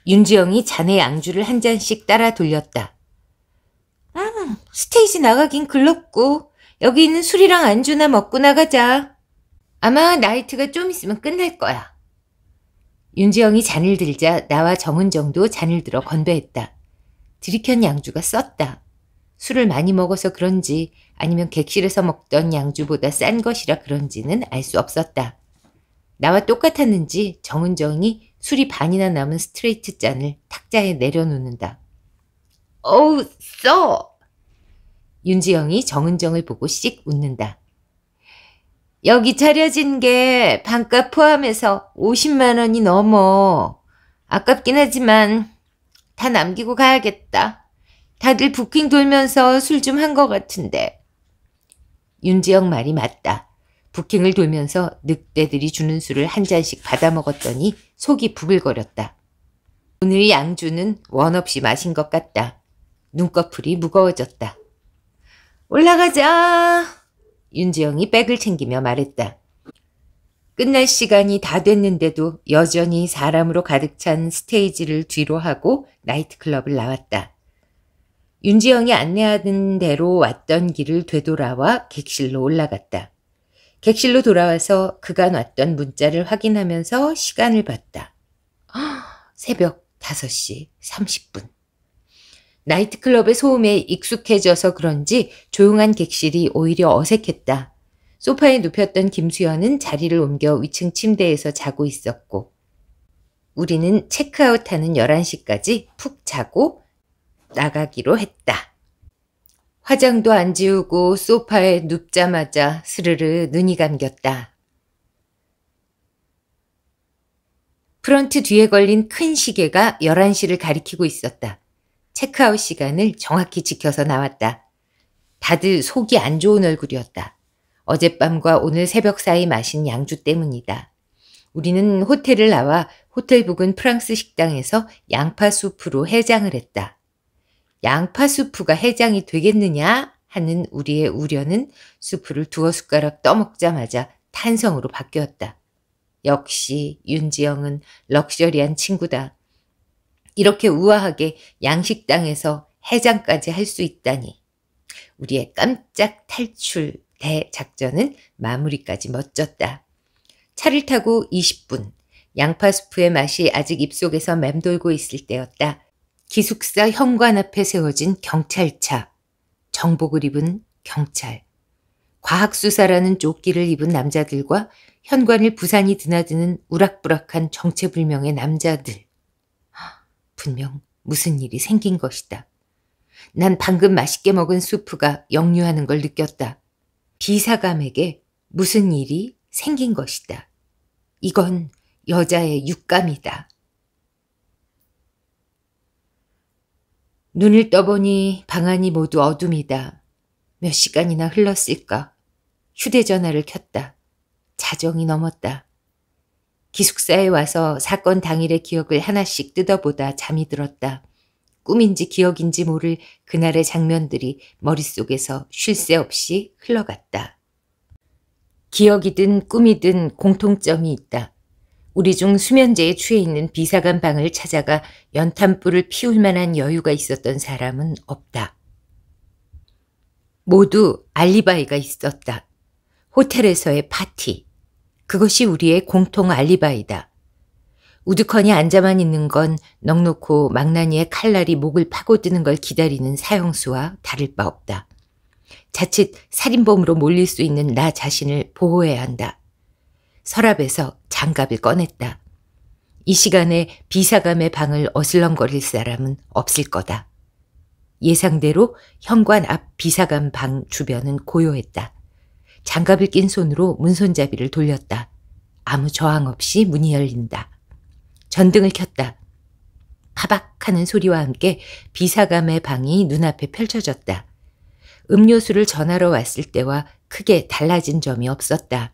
윤지영이 자네 양주를 한 잔씩 따라 돌렸다. 음, 스테이지 나가긴 글렀고 여기 있는 술이랑 안주나 먹고 나가자. 아마 나이트가 좀 있으면 끝날 거야. 윤지영이 잔을 들자 나와 정은정도 잔을 들어 건배했다. 들이켠 양주가 썼다. 술을 많이 먹어서 그런지 아니면 객실에서 먹던 양주보다 싼 것이라 그런지는 알 수 없었다. 나와 똑같았는지 정은정이 술이 반이나 남은 스트레이트 잔을 탁자에 내려놓는다. 어우, 써! 윤지영이 정은정을 보고 씩 웃는다. 여기 차려진 게 반값 포함해서 50만 원이 넘어. 아깝긴 하지만 다 남기고 가야겠다. 다들 부킹 돌면서 술 좀 한 것 같은데. 윤지영 말이 맞다. 북킹을 돌면서 늑대들이 주는 술을 한 잔씩 받아 먹었더니 속이 부글거렸다. 오늘 양주는 원 없이 마신 것 같다. 눈꺼풀이 무거워졌다. 올라가자. 윤지영이 백을 챙기며 말했다. 끝날 시간이 다 됐는데도 여전히 사람으로 가득 찬 스테이지를 뒤로 하고 나이트클럽을 나왔다. 윤지영이 안내하는 대로 왔던 길을 되돌아와 객실로 올라갔다. 객실로 돌아와서 그간 왔던 문자를 확인하면서 시간을 봤다. 새벽 5시 30분. 나이트클럽의 소음에 익숙해져서 그런지 조용한 객실이 오히려 어색했다. 소파에 눕혔던 김수현은 자리를 옮겨 위층 침대에서 자고 있었고 우리는 체크아웃하는 11시까지 푹 자고 나가기로 했다. 화장도 안 지우고 소파에 눕자마자 스르르 눈이 감겼다. 프런트 뒤에 걸린 큰 시계가 11시를 가리키고 있었다. 체크아웃 시간을 정확히 지켜서 나왔다. 다들 속이 안 좋은 얼굴이었다. 어젯밤과 오늘 새벽 사이 마신 양주 때문이다. 우리는 호텔을 나와 호텔 부근 프랑스 식당에서 양파 수프로 해장을 했다. 양파 수프가 해장이 되겠느냐 하는 우리의 우려는 수프를 두어 숟가락 떠먹자마자 탄성으로 바뀌었다. 역시 윤지영은 럭셔리한 친구다. 이렇게 우아하게 양식당에서 해장까지 할 수 있다니. 우리의 깜짝 탈출 대작전은 마무리까지 멋졌다. 차를 타고 20분. 양파 수프의 맛이 아직 입속에서 맴돌고 있을 때였다. 기숙사 현관 앞에 세워진 경찰차, 정복을 입은 경찰, 과학수사라는 조끼를 입은 남자들과 현관을 부산이 드나드는 우락부락한 정체불명의 남자들. 분명 무슨 일이 생긴 것이다. 난 방금 맛있게 먹은 수프가 역류하는 걸 느꼈다. 비사감에게 무슨 일이 생긴 것이다. 이건 여자의 육감이다. 눈을 떠보니 방안이 모두 어둠이다. 몇 시간이나 흘렀을까. 휴대전화를 켰다. 자정이 넘었다. 기숙사에 와서 사건 당일의 기억을 하나씩 뜯어보다 잠이 들었다. 꿈인지 기억인지 모를 그날의 장면들이 머릿속에서 쉴 새 없이 흘러갔다. 기억이든 꿈이든 공통점이 있다. 우리 중 수면제에 취해 있는 비사관 방을 찾아가 연탄불을 피울 만한 여유가 있었던 사람은 없다. 모두 알리바이가 있었다. 호텔에서의 파티. 그것이 우리의 공통 알리바이다. 우드컨이 앉아만 있는 건 넉넉고 망나니의 칼날이 목을 파고드는 걸 기다리는 사형수와 다를 바 없다. 자칫 살인범으로 몰릴 수 있는 나 자신을 보호해야 한다. 서랍에서 장갑을 꺼냈다. 이 시간에 비사감의 방을 어슬렁거릴 사람은 없을 거다. 예상대로 현관 앞 비사감 방 주변은 고요했다. 장갑을 낀 손으로 문손잡이를 돌렸다. 아무 저항 없이 문이 열린다. 전등을 켰다. 파박 하는 소리와 함께 비사감의 방이 눈앞에 펼쳐졌다. 음료수를 전하러 왔을 때와 크게 달라진 점이 없었다.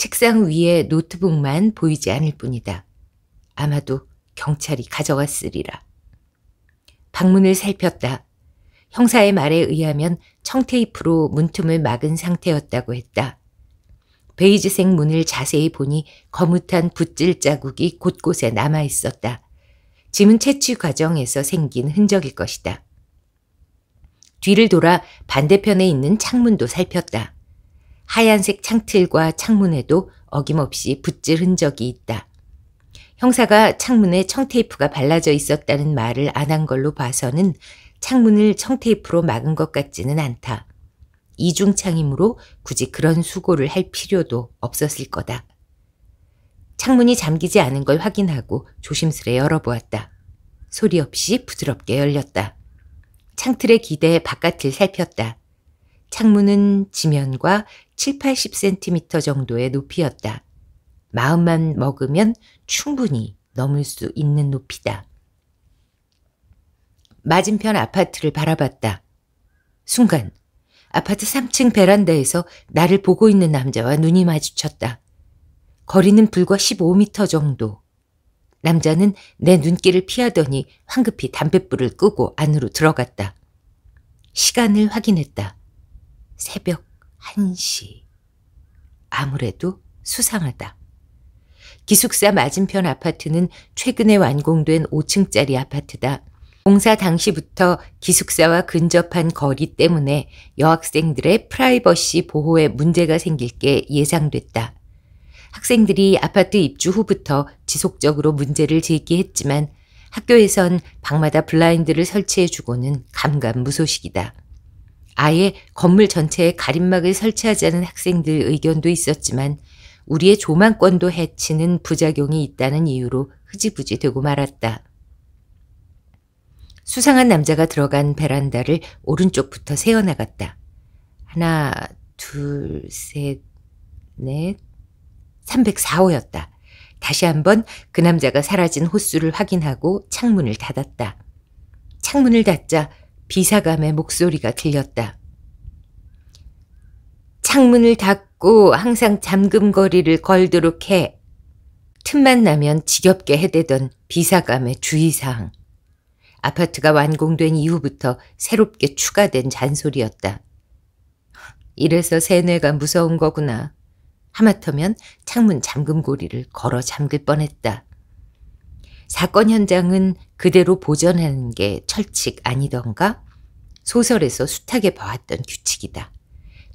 책상 위에 노트북만 보이지 않을 뿐이다. 아마도 경찰이 가져갔으리라. 방문을 살폈다. 형사의 말에 의하면 청테이프로 문틈을 막은 상태였다고 했다. 베이지색 문을 자세히 보니 거뭇한 붓질 자국이 곳곳에 남아 있었다. 짐은 채취 과정에서 생긴 흔적일 것이다. 뒤를 돌아 반대편에 있는 창문도 살폈다. 하얀색 창틀과 창문에도 어김없이 붓질 흔적이 있다. 형사가 창문에 청테이프가 발라져 있었다는 말을 안 한 걸로 봐서는 창문을 청테이프로 막은 것 같지는 않다. 이중창이므로 굳이 그런 수고를 할 필요도 없었을 거다. 창문이 잠기지 않은 걸 확인하고 조심스레 열어보았다. 소리 없이 부드럽게 열렸다. 창틀에 기대에 바깥을 살폈다. 창문은 지면과 7, 80cm 정도의 높이였다. 마음만 먹으면 충분히 넘을 수 있는 높이다. 맞은편 아파트를 바라봤다. 순간 아파트 3층 베란다에서 나를 보고 있는 남자와 눈이 마주쳤다. 거리는 불과 1 5 m 정도. 남자는 내 눈길을 피하더니 황급히 담뱃불을 끄고 안으로 들어갔다. 시간을 확인했다. 새벽 한시. 아무래도 수상하다. 기숙사 맞은편 아파트는 최근에 완공된 5층짜리 아파트다. 공사 당시부터 기숙사와 근접한 거리 때문에 여학생들의 프라이버시 보호에 문제가 생길 게 예상됐다. 학생들이 아파트 입주 후부터 지속적으로 문제를 제기했지만 학교에선 방마다 블라인드를 설치해주고는 감감무소식이다. 아예 건물 전체에 가림막을 설치하자는 학생들 의견도 있었지만 우리의 조망권도 해치는 부작용이 있다는 이유로 흐지부지 되고 말았다. 수상한 남자가 들어간 베란다를 오른쪽부터 세어나갔다. 하나, 둘, 셋, 넷, 304호였다. 다시 한번 그 남자가 사라진 호수를 확인하고 창문을 닫았다. 창문을 닫자 비사감의 목소리가 들렸다. 창문을 닫고 항상 잠금거리를 걸도록 해. 틈만 나면 지겹게 해대던 비사감의 주의사항. 아파트가 완공된 이후부터 새롭게 추가된 잔소리였다. 이래서 세뇌가 무서운 거구나. 하마터면 창문 잠금고리를 걸어 잠글 뻔했다. 사건 현장은 그대로 보존하는 게 철칙 아니던가? 소설에서 숱하게 봐왔던 규칙이다.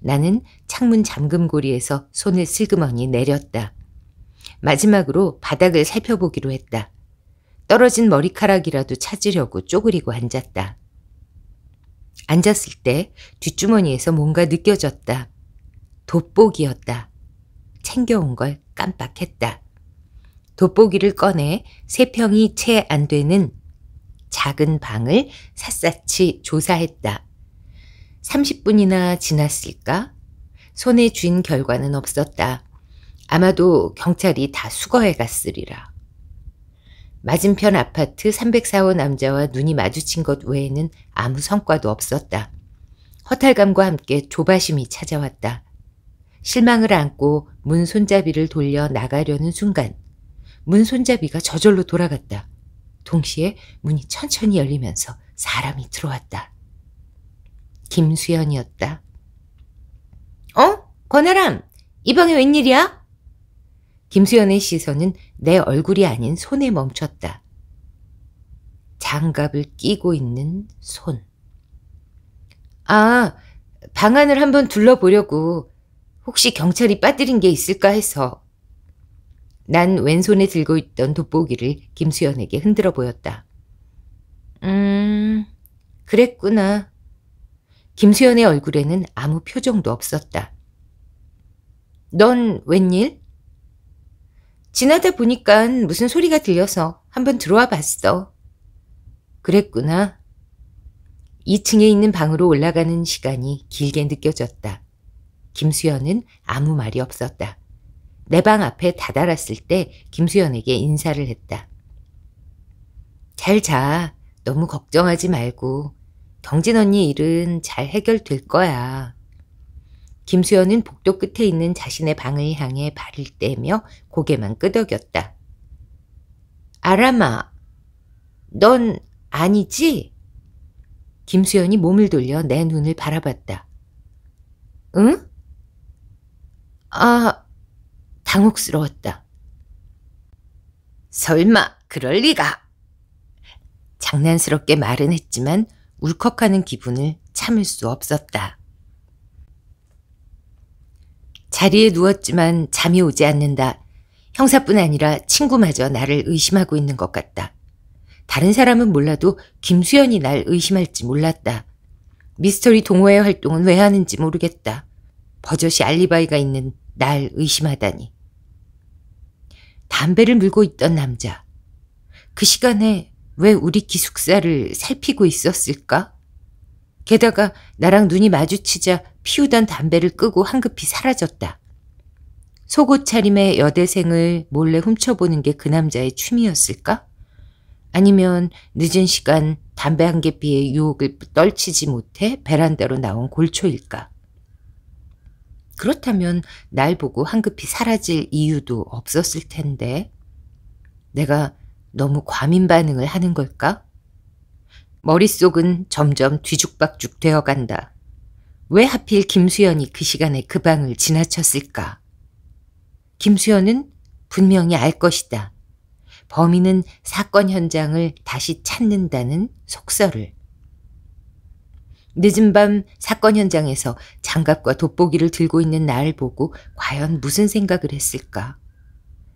나는 창문 잠금고리에서 손을 슬그머니 내렸다. 마지막으로 바닥을 살펴보기로 했다. 떨어진 머리카락이라도 찾으려고 쪼그리고 앉았다. 앉았을 때 뒷주머니에서 뭔가 느껴졌다. 돋보기였다. 챙겨온 걸 깜빡했다. 돋보기를 꺼내 세 평이 채 안 되는 작은 방을 샅샅이 조사했다. 30분이나 지났을까? 손에 쥔 결과는 없었다. 아마도 경찰이 다 수거해 갔으리라. 맞은편 아파트 304호 남자와 눈이 마주친 것 외에는 아무 성과도 없었다. 허탈감과 함께 조바심이 찾아왔다. 실망을 안고 문 손잡이를 돌려 나가려는 순간 문 손잡이가 저절로 돌아갔다. 동시에 문이 천천히 열리면서 사람이 들어왔다. 김수연이었다. 어? 권아람! 이 방에 웬일이야? 김수연의 시선은 내 얼굴이 아닌 손에 멈췄다. 장갑을 끼고 있는 손. 아, 방안을 한번 둘러보려고 혹시 경찰이 빠뜨린 게 있을까 해서. 난 왼손에 들고 있던 돋보기를 김수연에게 흔들어 보였다. 음, 그랬구나. 김수연의 얼굴에는 아무 표정도 없었다. 넌 웬일? 지나다 보니까 무슨 소리가 들려서 한번 들어와 봤어. 그랬구나. 2층에 있는 방으로 올라가는 시간이 길게 느껴졌다. 김수연은 아무 말이 없었다. 내방 앞에 다다랐을 때 김수연에게 인사를 했다. 잘 자. 너무 걱정하지 말고. 경진 언니 일은 잘 해결될 거야. 김수연은 복도 끝에 있는 자신의 방을 향해 발을 떼며 고개만 끄덕였다. 아람아, 넌 아니지? 김수연이 몸을 돌려 내 눈을 바라봤다. 응? 아, 당혹스러웠다. 설마 그럴 리가. 장난스럽게 말은 했지만 울컥하는 기분을 참을 수 없었다. 자리에 누웠지만 잠이 오지 않는다. 형사뿐 아니라 친구마저 나를 의심하고 있는 것 같다. 다른 사람은 몰라도 김수현이 날 의심할지 몰랐다. 미스터리 동호회 활동은 왜 하는지 모르겠다. 버젓이 알리바이가 있는 날 의심하다니. 담배를 물고 있던 남자. 그 시간에 왜 우리 기숙사를 살피고 있었을까? 게다가 나랑 눈이 마주치자 피우던 담배를 끄고 황급히 사라졌다. 속옷 차림의 여대생을 몰래 훔쳐보는 게 그 남자의 취미였을까? 아니면 늦은 시간 담배 한 개피에 유혹을 떨치지 못해 베란다로 나온 골초일까? 그렇다면 날 보고 황급히 사라질 이유도 없었을 텐데. 내가 너무 과민 반응을 하는 걸까? 머릿속은 점점 뒤죽박죽 되어 간다. 왜 하필 김수연이 그 시간에 그 방을 지나쳤을까? 김수연은 분명히 알 것이다. 범인은 사건 현장을 다시 찾는다는 속설을. 늦은 밤 사건 현장에서 장갑과 돋보기를 들고 있는 나를 보고 과연 무슨 생각을 했을까?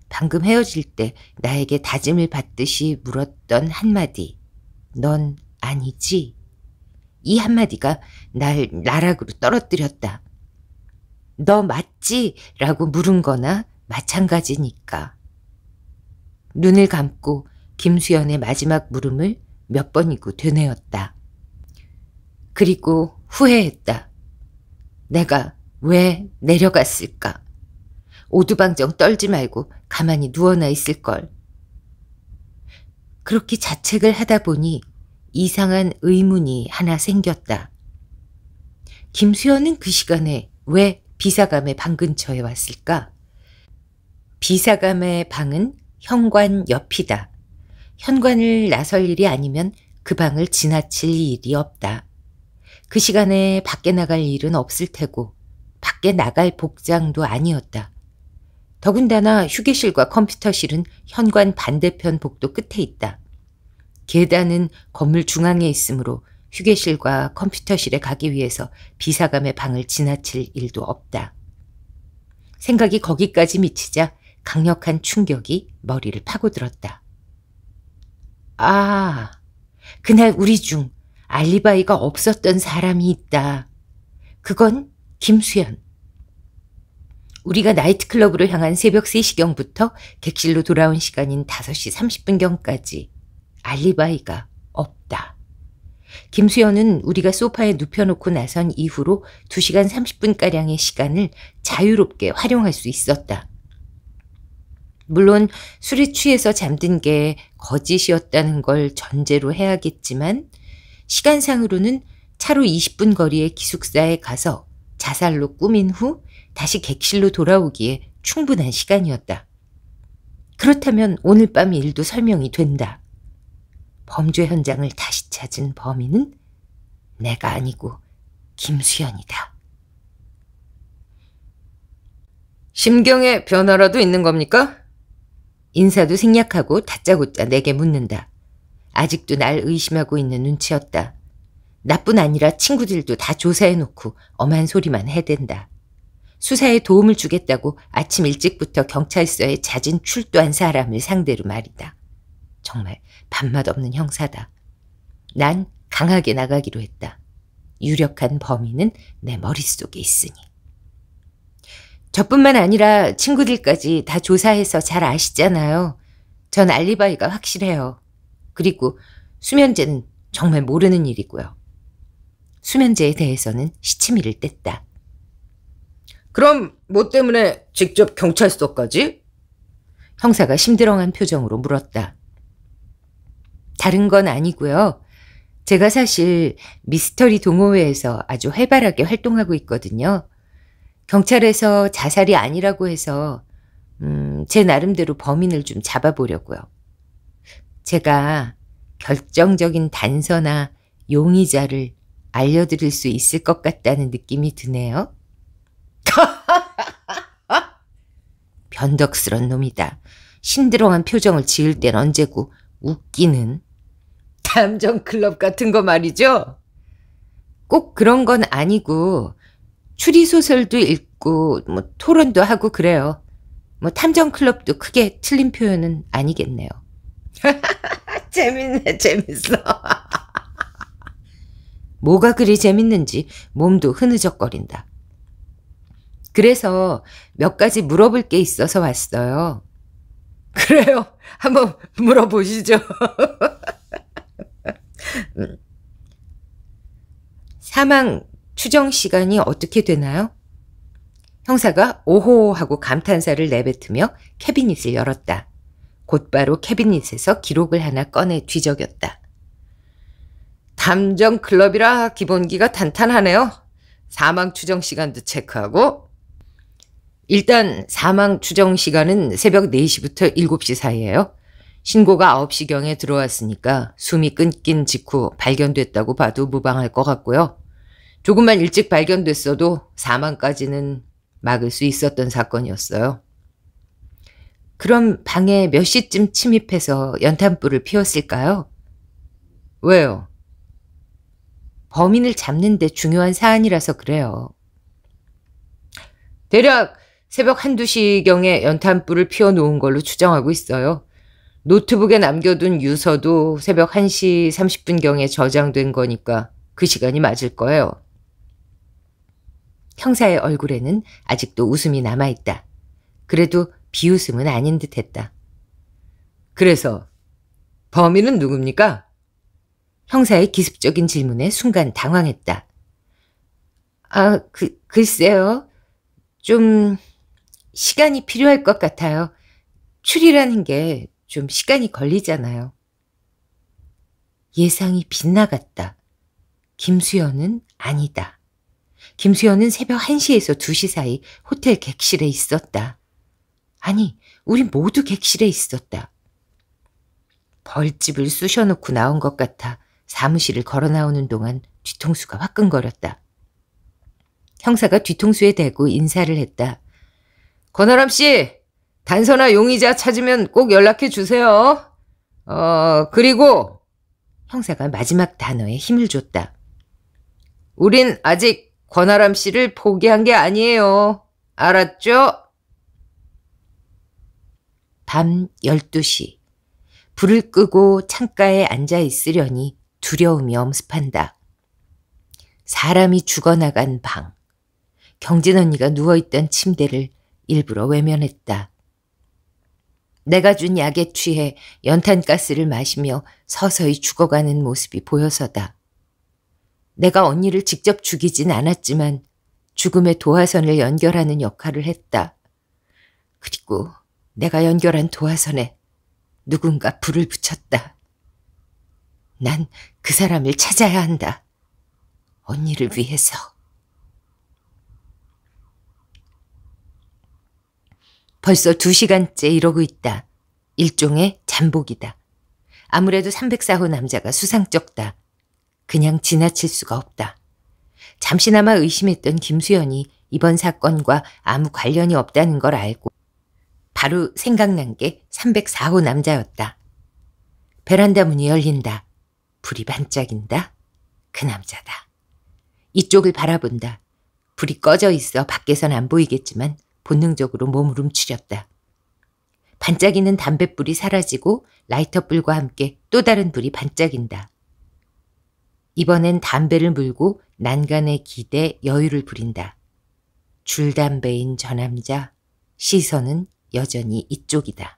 방금 헤어질 때 나에게 다짐을 받듯이 물었던 한마디. 넌 아니지? 이 한마디가 날 나락으로 떨어뜨렸다. 너 맞지? 라고 물은 거나 마찬가지니까. 눈을 감고 김수연의 마지막 물음을 몇 번이고 되뇌었다. 그리고 후회했다. 내가 왜 내려갔을까? 오두방정 떨지 말고 가만히 누워나 있을걸. 그렇게 자책을 하다 보니 이상한 의문이 하나 생겼다. 김수현은 그 시간에 왜 비사감의 방 근처에 왔을까? 비사감의 방은 현관 옆이다. 현관을 나설 일이 아니면 그 방을 지나칠 일이 없다. 그 시간에 밖에 나갈 일은 없을 테고 밖에 나갈 복장도 아니었다. 더군다나 휴게실과 컴퓨터실은 현관 반대편 복도 끝에 있다. 계단은 건물 중앙에 있으므로 휴게실과 컴퓨터실에 가기 위해서 비사감의 방을 지나칠 일도 없다. 생각이 거기까지 미치자 강력한 충격이 머리를 파고들었다. 아, 그날 우리 중 알리바이가 없었던 사람이 있다. 그건 김수현. 우리가 나이트클럽으로 향한 새벽 3시경부터 객실로 돌아온 시간인 5시 30분경까지 알리바이가 없다. 김수현은 우리가 소파에 눕혀놓고 나선 이후로 2시간 30분가량의 시간을 자유롭게 활용할 수 있었다. 물론 술에 취해서 잠든 게 거짓이었다는 걸 전제로 해야겠지만 시간상으로는 차로 20분 거리의 기숙사에 가서 자살로 꾸민 후 다시 객실로 돌아오기에 충분한 시간이었다. 그렇다면 오늘 밤 일도 설명이 된다. 범죄 현장을 다시 찾은 범인은 내가 아니고 김수현이다. 심경의 변화라도 있는 겁니까? 인사도 생략하고 다짜고짜 내게 묻는다. 아직도 날 의심하고 있는 눈치였다. 나뿐 아니라 친구들도 다 조사해놓고 엄한 소리만 해댄다. 수사에 도움을 주겠다고 아침 일찍부터 경찰서에 잦은 출두한 사람을 상대로 말이다. 정말 밥맛 없는 형사다. 난 강하게 나가기로 했다. 유력한 범인은 내 머릿속에 있으니. 저뿐만 아니라 친구들까지 다 조사해서 잘 아시잖아요. 전 알리바이가 확실해요. 그리고 수면제는 정말 모르는 일이고요. 수면제에 대해서는 시치미를 뗐다. 그럼 뭐 때문에 직접 경찰서까지? 형사가 심드렁한 표정으로 물었다. 다른 건 아니고요. 제가 사실 미스터리 동호회에서 아주 활발하게 활동하고 있거든요. 경찰에서 자살이 아니라고 해서 음, 제 나름대로 범인을 좀 잡아보려고요. 제가 결정적인 단서나 용의자를 알려드릴 수 있을 것 같다는 느낌이 드네요. 변덕스런 놈이다. 신드렁한 표정을 지을 땐 언제고 웃기는. 감정클럽 같은 거 말이죠? 꼭 그런 건 아니고 추리소설도 읽고 뭐 토론도 하고 그래요. 뭐 탐정클럽도 크게 틀린 표현은 아니겠네요. 재밌네, 재밌어. 뭐가 그리 재밌는지 몸도 흐느적거린다. 그래서 몇 가지 물어볼 게 있어서 왔어요. 그래요. 한번 물어보시죠. 음. 사망 추정 시간이 어떻게 되나요? 형사가 오호 하고 감탄사를 내뱉으며 캐비닛을 열었다. 곧바로 캐비닛에서 기록을 하나 꺼내 뒤적였다. 담정 클럽이라 기본기가 탄탄하네요. 사망 추정 시간도 체크하고 일단 사망 추정 시간은 새벽 4시부터 7시 사이예요. 신고가 9시경에 들어왔으니까 숨이 끊긴 직후 발견됐다고 봐도 무방할 것 같고요. 조금만 일찍 발견됐어도 사망까지는 막을 수 있었던 사건이었어요. 그럼 방에 몇 시쯤 침입해서 연탄불을 피웠을까요? 왜요? 범인을 잡는데 중요한 사안이라서 그래요. 대략 새벽 한두 시경에 연탄불을 피워놓은 걸로 추정하고 있어요. 노트북에 남겨둔 유서도 새벽 1시 30분경에 저장된 거니까 그 시간이 맞을 거예요. 형사의 얼굴에는 아직도 웃음이 남아있다. 그래도 비웃음은 아닌 듯했다. 그래서 범인은 누굽니까? 형사의 기습적인 질문에 순간 당황했다. 아, 그, 글쎄요. 좀 시간이 필요할 것 같아요. 추리라는 게 좀 시간이 걸리잖아요. 예상이 빗나갔다. 김수현은 아니다. 김수현은 새벽 1시에서 2시 사이 호텔 객실에 있었다. 아니, 우리 모두 객실에 있었다. 벌집을 쑤셔놓고 나온 것 같아 사무실을 걸어 나오는 동안 뒤통수가 화끈거렸다. 형사가 뒤통수에 대고 인사를 했다. 권아람 씨, 단서나 용의자 찾으면 꼭 연락해 주세요. 어, 그리고 형사가 마지막 단어에 힘을 줬다. 우린 아직 권아람 씨를 포기한 게 아니에요. 알았죠? 밤 12시. 불을 끄고 창가에 앉아 있으려니 두려움이 엄습한다. 사람이 죽어나간 방. 경진 언니가 누워있던 침대를 일부러 외면했다. 내가 준 약에 취해 연탄가스를 마시며 서서히 죽어가는 모습이 보여서다. 내가 언니를 직접 죽이진 않았지만 죽음의 도화선을 연결하는 역할을 했다. 그리고 내가 연결한 도화선에 누군가 불을 붙였다. 난 그 사람을 찾아야 한다. 언니를 위해서. 벌써 두 시간째 이러고 있다. 일종의 잠복이다. 아무래도 304호 남자가 수상쩍다. 그냥 지나칠 수가 없다. 잠시나마 의심했던 김수연이 이번 사건과 아무 관련이 없다는 걸 알고 바로 생각난 게 304호 남자였다. 베란다 문이 열린다. 불이 반짝인다. 그 남자다. 이쪽을 바라본다. 불이 꺼져 있어 밖에선 안 보이겠지만 본능적으로 몸을 움츠렸다. 반짝이는 담뱃불이 사라지고 라이터불과 함께 또 다른 불이 반짝인다. 이번엔 담배를 물고 난간에 기대 여유를 부린다. 줄담배인 저 남자, 시선은 여전히 이쪽이다.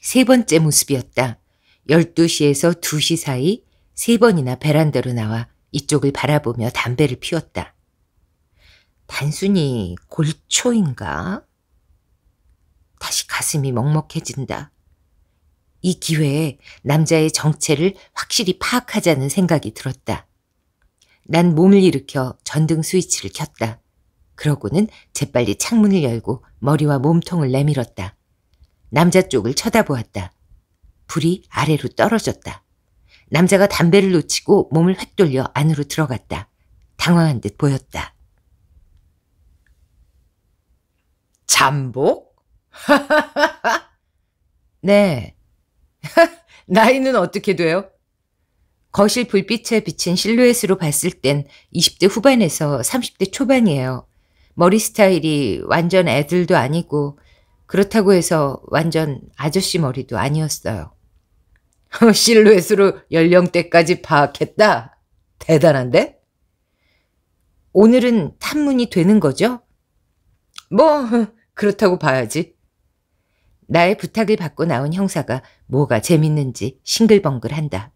세 번째 모습이었다. 12시에서 2시 사이 세 번이나 베란다로 나와 이쪽을 바라보며 담배를 피웠다. 단순히 골초인가? 다시 가슴이 먹먹해진다. 이 기회에 남자의 정체를 확실히 파악하자는 생각이 들었다. 난 몸을 일으켜 전등 스위치를 켰다. 그러고는 재빨리 창문을 열고 머리와 몸통을 내밀었다. 남자 쪽을 쳐다보았다. 불이 아래로 떨어졌다. 남자가 담배를 놓치고 몸을 획 돌려 안으로 들어갔다. 당황한 듯 보였다. 잠복? 네. 나이는 어떻게 돼요? 거실 불빛에 비친 실루엣으로 봤을 땐 20대 후반에서 30대 초반이에요. 머리 스타일이 완전 애들도 아니고 그렇다고 해서 완전 아저씨 머리도 아니었어요. 실루엣으로 연령대까지 파악했다? 대단한데? 오늘은 탐문이 되는 거죠? 뭐 그렇다고 봐야지. 나의 부탁을 받고 나온 형사가 뭐가 재밌는지 싱글벙글한다.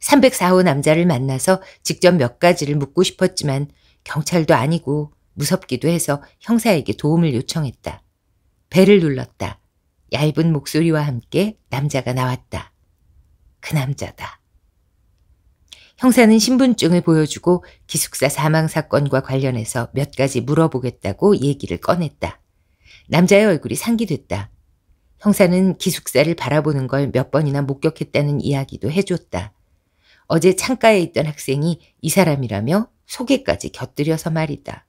304호 남자를 만나서 직접 몇 가지를 묻고 싶었지만 경찰도 아니고 무섭기도 해서 형사에게 도움을 요청했다. 배를 눌렀다. 얇은 목소리와 함께 남자가 나왔다. 그 남자다. 형사는 신분증을 보여주고 기숙사 사망 사건과 관련해서 몇 가지 물어보겠다고 얘기를 꺼냈다. 남자의 얼굴이 상기됐다. 형사는 기숙사를 바라보는 걸 몇 번이나 목격했다는 이야기도 해줬다. 어제 창가에 있던 학생이 이 사람이라며 속에까지 곁들여서 말이다.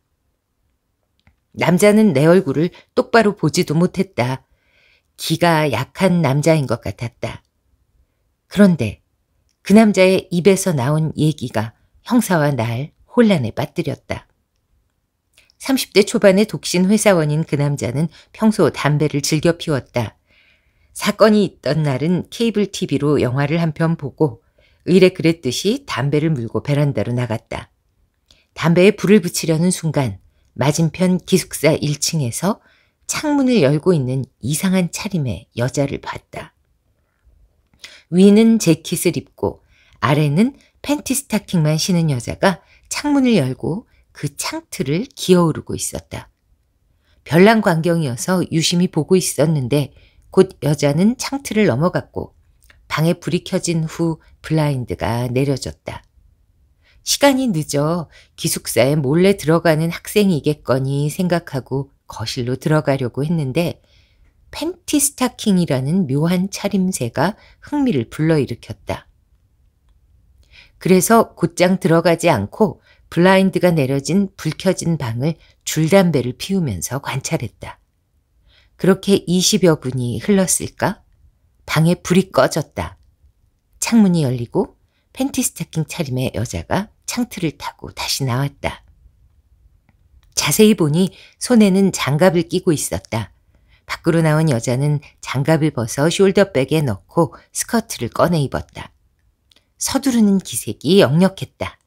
남자는 내 얼굴을 똑바로 보지도 못했다. 기가 약한 남자인 것 같았다. 그런데 그 남자의 입에서 나온 얘기가 형사와 날 혼란에 빠뜨렸다. 30대 초반의 독신 회사원인 그 남자는 평소 담배를 즐겨 피웠다. 사건이 있던 날은 케이블 TV로 영화를 한 편 보고 의뢰 그랬듯이 담배를 물고 베란다로 나갔다. 담배에 불을 붙이려는 순간 맞은편 기숙사 1층에서 창문을 열고 있는 이상한 차림의 여자를 봤다. 위는 재킷을 입고 아래는 팬티 스타킹만 신은 여자가 창문을 열고 그 창틀을 기어오르고 있었다. 별난 광경이어서 유심히 보고 있었는데 곧 여자는 창틀을 넘어갔고 방에 불이 켜진 후 블라인드가 내려졌다. 시간이 늦어 기숙사에 몰래 들어가는 학생이겠거니 생각하고 거실로 들어가려고 했는데 팬티 스타킹이라는 묘한 차림새가 흥미를 불러일으켰다. 그래서 곧장 들어가지 않고 블라인드가 내려진 불 켜진 방을 줄담배를 피우면서 관찰했다. 그렇게 20여 분이 흘렀을까? 방에 불이 꺼졌다. 창문이 열리고 팬티 스타킹 차림의 여자가 창틀을 타고 다시 나왔다. 자세히 보니 손에는 장갑을 끼고 있었다. 밖으로 나온 여자는 장갑을 벗어 숄더백에 넣고 스커트를 꺼내 입었다. 서두르는 기색이 역력했다.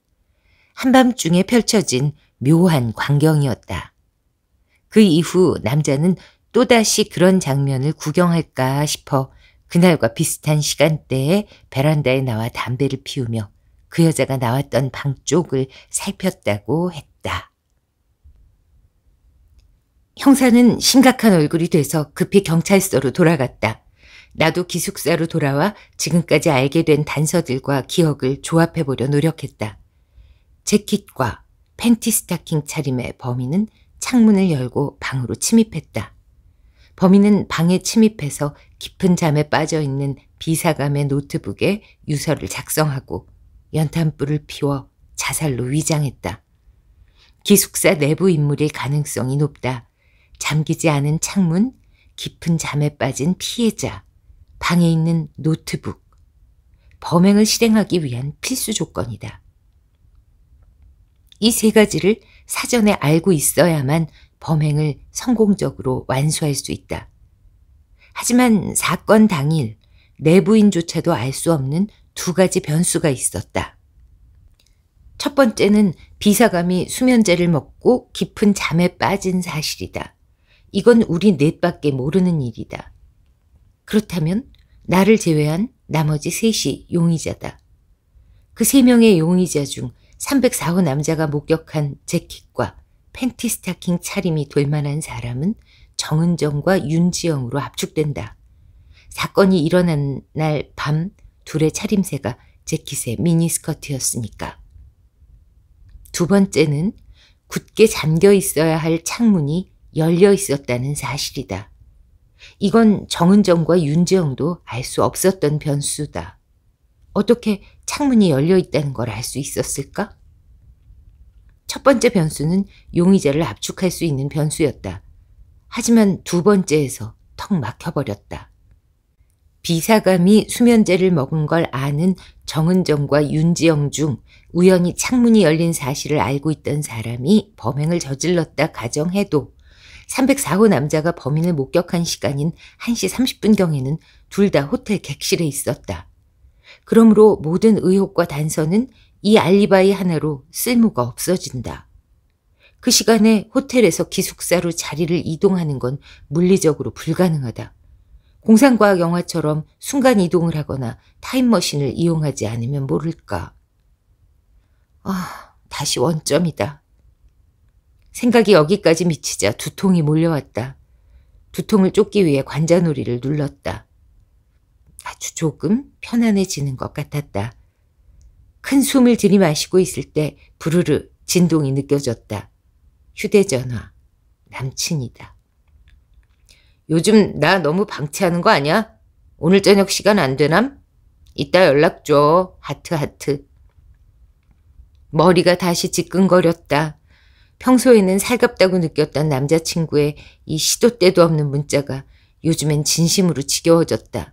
한밤중에 펼쳐진 묘한 광경이었다. 그 이후 남자는 또다시 그런 장면을 구경할까 싶어 그날과 비슷한 시간대에 베란다에 나와 담배를 피우며 그 여자가 나왔던 방 쪽을 살폈다고 했다. 형사는 심각한 얼굴이 돼서 급히 경찰서로 돌아갔다. 나도 기숙사로 돌아와 지금까지 알게 된 단서들과 기억을 조합해보려 노력했다. 재킷과 팬티 스타킹 차림의 범인은 창문을 열고 방으로 침입했다. 범인은 방에 침입해서 깊은 잠에 빠져 있는 비사감의 노트북에 유서를 작성하고 연탄불을 피워 자살로 위장했다. 기숙사 내부 인물일 가능성이 높다. 잠기지 않은 창문, 깊은 잠에 빠진 피해자, 방에 있는 노트북. 범행을 실행하기 위한 필수 조건이다. 이 세 가지를 사전에 알고 있어야만 범행을 성공적으로 완수할 수 있다. 하지만 사건 당일 내부인조차도 알 수 없는 두 가지 변수가 있었다. 첫 번째는 비사감이 수면제를 먹고 깊은 잠에 빠진 사실이다. 이건 우리 넷밖에 모르는 일이다. 그렇다면 나를 제외한 나머지 셋이 용의자다. 그 세 명의 용의자 중 304호 남자가 목격한 재킷과 팬티 스타킹 차림이 될 만한 사람은 정은정과 윤지영으로 압축된다. 사건이 일어난 날 밤 둘의 차림새가 재킷의 미니스커트였으니까. 두 번째는 굳게 잠겨 있어야 할 창문이 열려 있었다는 사실이다. 이건 정은정과 윤지영도알 수 없었던 변수다. 어떻게 창문이 열려 있다는 걸 알 수 있었을까? 첫 번째 변수는 용의자를 압축할 수 있는 변수였다. 하지만 두 번째에서 턱 막혀버렸다. 비사감이 수면제를 먹은 걸 아는 정은정과 윤지영 중 우연히 창문이 열린 사실을 알고 있던 사람이 범행을 저질렀다 가정해도 304호 남자가 범인을 목격한 시간인 1시 30분경에는 둘 다 호텔 객실에 있었다. 그러므로 모든 의혹과 단서는 이 알리바이 하나로 쓸모가 없어진다. 그 시간에 호텔에서 기숙사로 자리를 이동하는 건 물리적으로 불가능하다. 공상과학 영화처럼 순간 이동을 하거나 타임머신을 이용하지 않으면 모를까. 아, 다시 원점이다. 생각이 여기까지 미치자 두통이 몰려왔다. 두통을 쫓기 위해 관자놀이를 눌렀다. 아주 조금 편안해지는 것 같았다. 큰 숨을 들이마시고 있을 때 부르르 진동이 느껴졌다. 휴대전화. 남친이다. 요즘 나 너무 방치하는 거 아니야? 오늘 저녁 시간 안 되남? 이따 연락 줘. 하트 하트. 머리가 다시 지끈거렸다. 평소에는 살갑다고 느꼈던 남자친구의 이 시도 때도 없는 문자가 요즘엔 진심으로 지겨워졌다.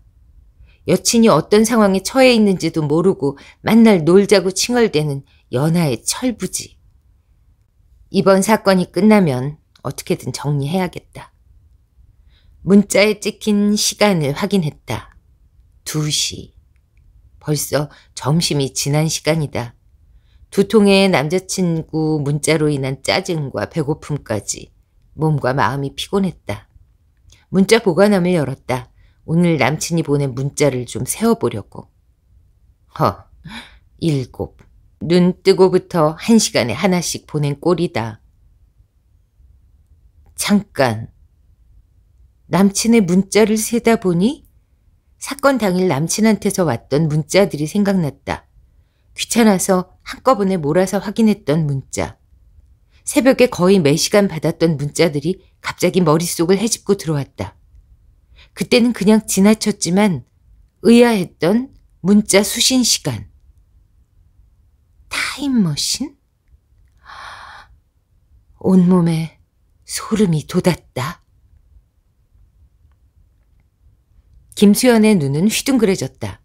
여친이 어떤 상황에 처해 있는지도 모르고 만날 놀자고 칭얼대는 연하의 철부지. 이번 사건이 끝나면 어떻게든 정리해야겠다. 문자에 찍힌 시간을 확인했다. 2시. 벌써 점심이 지난 시간이다. 두통에 남자친구 문자로 인한 짜증과 배고픔까지 몸과 마음이 피곤했다. 문자 보관함을 열었다. 오늘 남친이 보낸 문자를 좀 세어보려고. 허, 일곱. 눈 뜨고부터 한 시간에 하나씩 보낸 꼴이다. 잠깐. 남친의 문자를 세다 보니 사건 당일 남친한테서 왔던 문자들이 생각났다. 귀찮아서 한꺼번에 몰아서 확인했던 문자. 새벽에 거의 매시간 받았던 문자들이 갑자기 머릿속을 헤집고 들어왔다. 그때는 그냥 지나쳤지만 의아했던 문자 수신 시간. 타임머신? 온몸에 소름이 돋았다. 김수연의 눈은 휘둥그레졌다.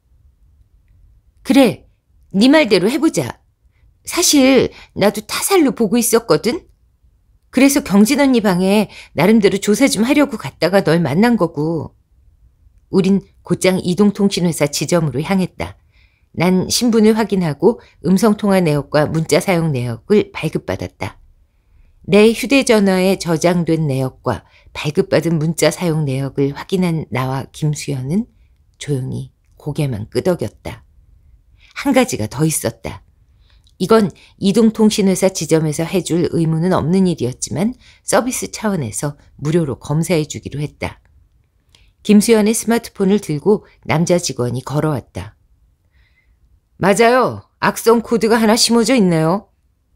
그래, 네 말대로 해보자. 사실 나도 타살로 보고 있었거든. 그래서 경진 언니 방에 나름대로 조사 좀 하려고 갔다가 널 만난 거고. 우린 곧장 이동통신회사 지점으로 향했다. 난 신분을 확인하고 음성통화 내역과 문자 사용 내역을 발급받았다. 내 휴대전화에 저장된 내역과 발급받은 문자 사용 내역을 확인한 나와 김수현은 조용히 고개만 끄덕였다. 한 가지가 더 있었다. 이건 이동통신회사 지점에서 해줄 의무는 없는 일이었지만 서비스 차원에서 무료로 검사해주기로 했다. 김수연의 스마트폰을 들고 남자 직원이 걸어왔다. 맞아요. 악성 코드가 하나 심어져 있네요.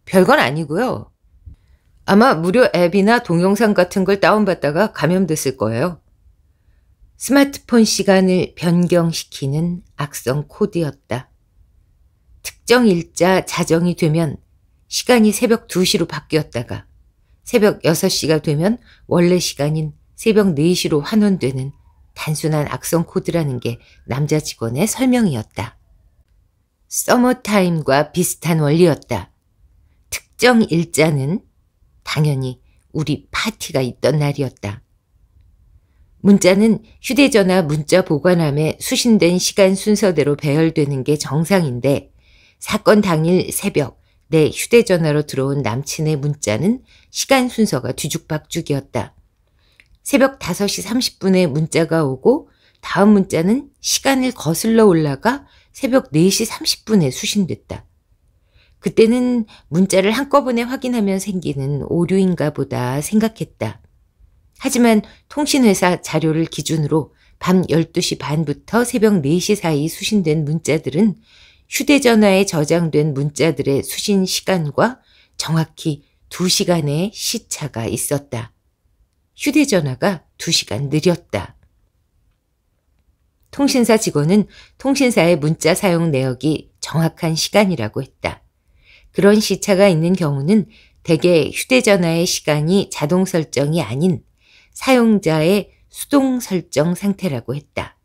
별건 아니고요. 아마 무료 앱이나 동영상 같은 걸 다운받다가 감염됐을 거예요. 스마트폰 시간을 변경시키는 악성 코드였다. 특정 일자 자정이 되면 시간이 새벽 2시로 바뀌었다가 새벽 6시가 되면 원래 시간인 새벽 4시로 환원되는 단순한 악성 코드라는 게 남자 직원의 설명이었다. 서머타임과 비슷한 원리였다. 특정 일자는 당연히 우리 파티가 있던 날이었다. 문자는 휴대전화 문자 보관함에 수신된 시간 순서대로 배열되는 게 정상인데 사건 당일 새벽 내 휴대전화로 들어온 남친의 문자는 시간 순서가 뒤죽박죽이었다. 새벽 5시 30분에 문자가 오고 다음 문자는 시간을 거슬러 올라가 새벽 4시 30분에 수신됐다. 그때는 문자를 한꺼번에 확인하면 생기는 오류인가 보다 생각했다. 하지만 통신회사 자료를 기준으로 밤 12시 반부터 새벽 4시 사이 수신된 문자들은 휴대전화에 저장된 문자들의 수신 시간과 정확히 2시간의 시차가 있었다. 휴대전화가 2시간 느렸다. 통신사 직원은 통신사의 문자 사용 내역이 정확한 시간이라고 했다. 그런 시차가 있는 경우는 대개 휴대전화의 시간이 자동 설정이 아닌 사용자의 수동 설정 상태라고 했다.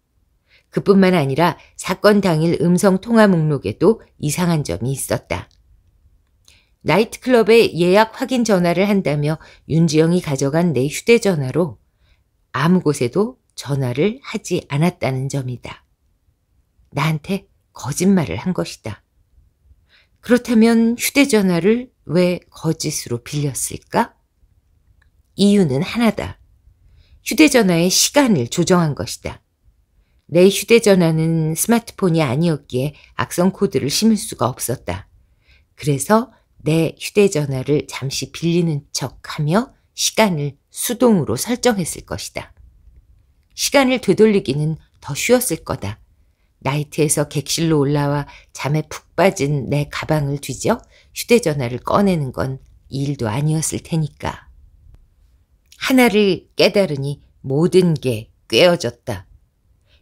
그뿐만 아니라 사건 당일 음성 통화 목록에도 이상한 점이 있었다. 나이트클럽에 예약 확인 전화를 한다며 윤지영이 가져간 내 휴대전화로 아무 곳에도 전화를 하지 않았다는 점이다. 나한테 거짓말을 한 것이다. 그렇다면 휴대전화를 왜 거짓으로 빌렸을까? 이유는 하나다. 휴대전화의 시간을 조정한 것이다. 내 휴대전화는 스마트폰이 아니었기에 악성 코드를 심을 수가 없었다. 그래서 내 휴대전화를 잠시 빌리는 척 하며 시간을 수동으로 설정했을 것이다. 시간을 되돌리기는 더 쉬웠을 거다. 나이트에서 객실로 올라와 잠에 푹 빠진 내 가방을 뒤져 휴대전화를 꺼내는 건 일도 아니었을 테니까. 하나를 깨달으니 모든 게 꿰어졌다.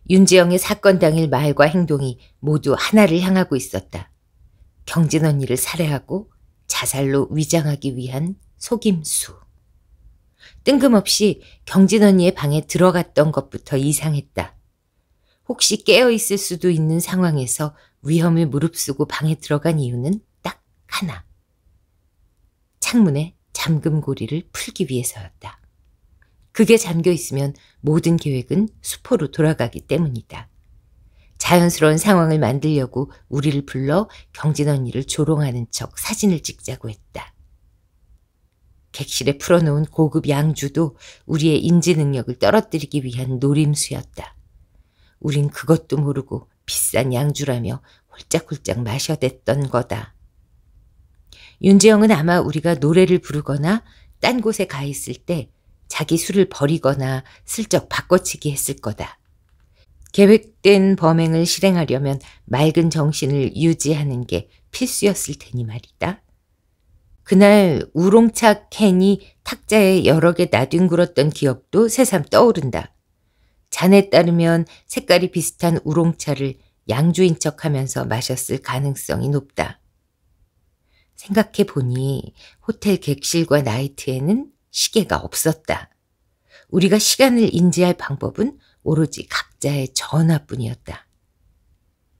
윤지영의 사건 당일 말과 행동이 모두 하나를 향하고 있었다. 경진 언니를 살해하고 자살로 위장하기 위한 속임수. 뜬금없이 경진 언니의 방에 들어갔던 것부터 이상했다. 혹시 깨어있을 수도 있는 상황에서 위험을 무릅쓰고 방에 들어간 이유는 딱 하나. 창문에 잠금고리를 풀기 위해서였다. 그게 잠겨 있으면 모든 계획은 수포로 돌아가기 때문이다. 자연스러운 상황을 만들려고 우리를 불러 경진 언니를 조롱하는 척 사진을 찍자고 했다. 객실에 풀어놓은 고급 양주도 우리의 인지 능력을 떨어뜨리기 위한 노림수였다. 우린 그것도 모르고 비싼 양주라며 홀짝홀짝 마셔댔던 거다. 윤재영은 아마 우리가 노래를 부르거나 딴 곳에 가 있을 때 자기 술을 버리거나 슬쩍 바꿔치기 했을 거다. 계획된 범행을 실행하려면 맑은 정신을 유지하는 게 필수였을 테니 말이다. 그날 우롱차 캔이 탁자에 여러 개 나뒹굴었던 기억도 새삼 떠오른다. 잔에 따르면 색깔이 비슷한 우롱차를 양주인 척하면서 마셨을 가능성이 높다. 생각해 보니 호텔 객실과 나이트에는 시계가 없었다. 우리가 시간을 인지할 방법은 오로지 각 각자의 전화뿐이었다.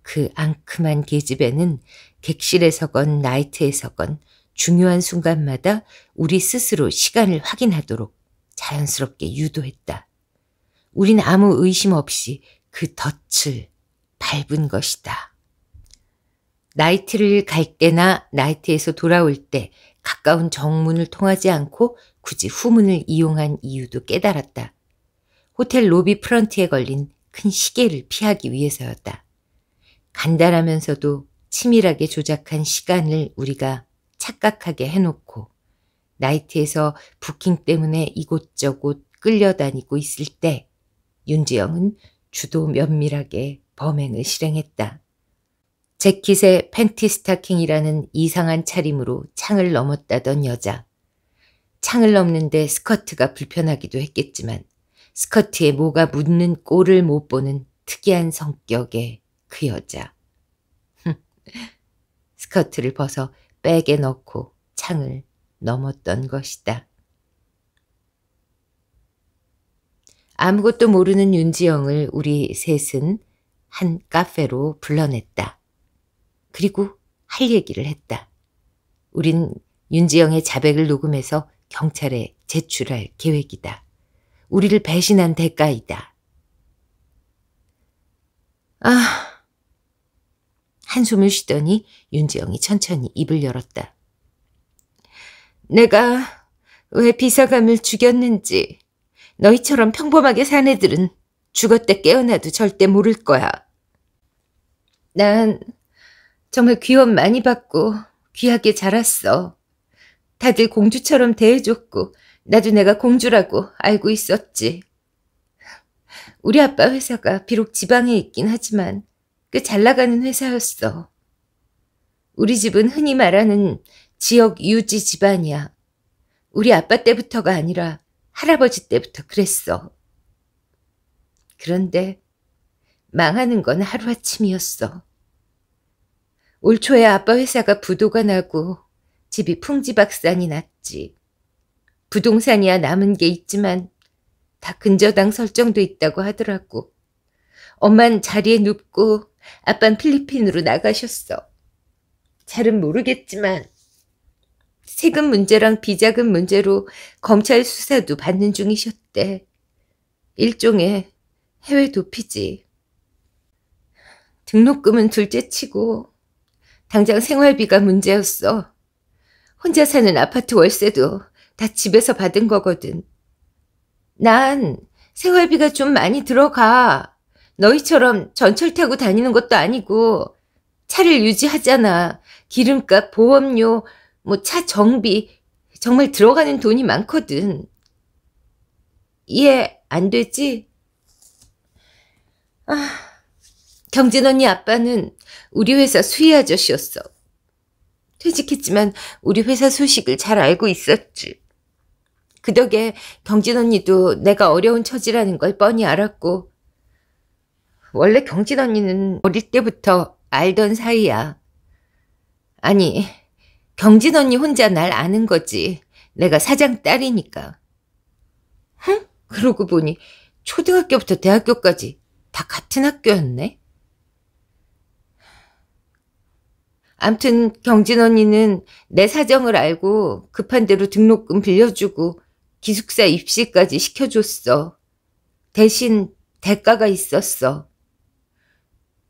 그 앙큼한 계집애는 객실에서건 나이트에서건 중요한 순간마다 우리 스스로 시간을 확인하도록 자연스럽게 유도했다. 우린 아무 의심 없이 그 덫을 밟은 것이다. 나이트를 갈 때나 나이트에서 돌아올 때 가까운 정문을 통하지 않고 굳이 후문을 이용한 이유도 깨달았다. 호텔 로비 프런트에 걸린 큰 시계를 피하기 위해서였다. 간단하면서도 치밀하게 조작한 시간을 우리가 착각하게 해놓고 나이트에서 부킹 때문에 이곳저곳 끌려다니고 있을 때 윤지영은 주도 면밀하게 범행을 실행했다. 재킷에 팬티 스타킹이라는 이상한 차림으로 창을 넘었다던 여자. 창을 넘는데 스커트가 불편하기도 했겠지만 스커트에 뭐가 묻는 꼴을 못 보는 특이한 성격의 그 여자. 스커트를 벗어 백에 넣고 창을 넘었던 것이다. 아무것도 모르는 윤지영을 우리 셋은 한 카페로 불러냈다. 그리고 할 얘기를 했다. 우린 윤지영의 자백을 녹음해서 경찰에 제출할 계획이다. 우리를 배신한 대가이다. 아, 한숨을 쉬더니 윤지영이 천천히 입을 열었다. 내가 왜 비서감을 죽였는지 너희처럼 평범하게 산 애들은 죽었다 깨어나도 절대 모를 거야. 난 정말 귀원 많이 받고 귀하게 자랐어. 다들 공주처럼 대해줬고 나도 내가 공주라고 알고 있었지. 우리 아빠 회사가 비록 지방에 있긴 하지만 꽤잘 나가는 회사였어. 우리 집은 흔히 말하는 지역 유지 집안이야. 우리 아빠 때부터가 아니라 할아버지 때부터 그랬어. 그런데 망하는 건 하루아침이었어. 올 초에 아빠 회사가 부도가 나고 집이 풍지박산이 났지. 부동산이야 남은 게 있지만 다 근저당 설정돼 있다고 하더라고. 엄만 자리에 눕고 아빤 필리핀으로 나가셨어. 잘은 모르겠지만 세금 문제랑 비자금 문제로 검찰 수사도 받는 중이셨대. 일종의 해외 도피지. 등록금은 둘째 치고 당장 생활비가 문제였어. 혼자 사는 아파트 월세도 다 집에서 받은 거거든. 난 생활비가 좀 많이 들어가. 너희처럼 전철 타고 다니는 것도 아니고 차를 유지하잖아. 기름값, 보험료, 뭐 차 정비 정말 들어가는 돈이 많거든. 이해 안 되지? 아, 경진 언니 아빠는 우리 회사 수의 아저씨였어. 퇴직했지만 우리 회사 소식을 잘 알고 있었지. 그 덕에 경진 언니도 내가 어려운 처지라는 걸 뻔히 알았고 원래 경진 언니는 어릴 때부터 알던 사이야. 아니 경진 언니 혼자 날 아는 거지. 내가 사장 딸이니까. 흥? 그러고 보니 초등학교부터 대학교까지 다 같은 학교였네. 암튼 경진 언니는 내 사정을 알고 급한 대로 등록금 빌려주고 기숙사 입시까지 시켜줬어. 대신 대가가 있었어.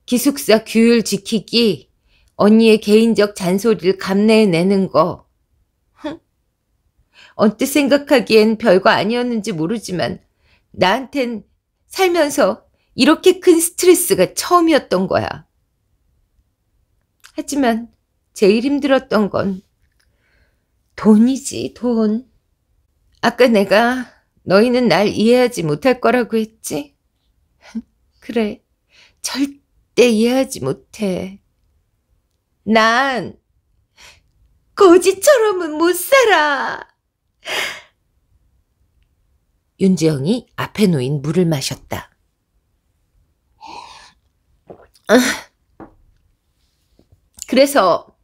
기숙사 규율 지키기, 언니의 개인적 잔소리를 감내해내는 거. 언뜻 생각하기엔 별거 아니었는지 모르지만 나한텐 살면서 이렇게 큰 스트레스가 처음이었던 거야. 하지만 제일 힘들었던 건 돈이지, 돈. 아까 내가 너희는 날 이해하지 못할 거라고 했지? 그래, 절대 이해하지 못해. 난 거지처럼은 못 살아. 윤지영이 앞에 놓인 물을 마셨다. 그래서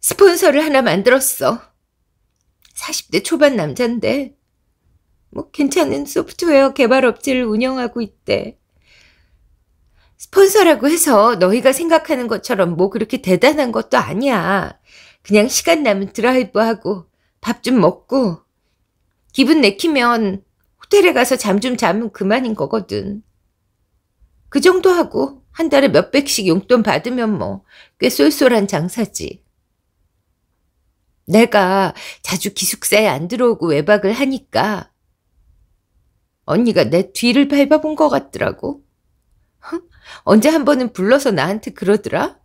스폰서를 하나 만들었어. 40대 초반 남잔데 뭐 괜찮은 소프트웨어 개발 업체를 운영하고 있대. 스폰서라고 해서 너희가 생각하는 것처럼 뭐 그렇게 대단한 것도 아니야. 그냥 시간 남은 드라이브하고 밥 좀 먹고 기분 내키면 호텔에 가서 잠 좀 자면 그만인 거거든. 그 정도 하고 한 달에 몇백씩 용돈 받으면 뭐 꽤 쏠쏠한 장사지. 내가 자주 기숙사에 안 들어오고 외박을 하니까 언니가 내 뒤를 밟아본 것 같더라고. 언제 한 번은 불러서 나한테 그러더라.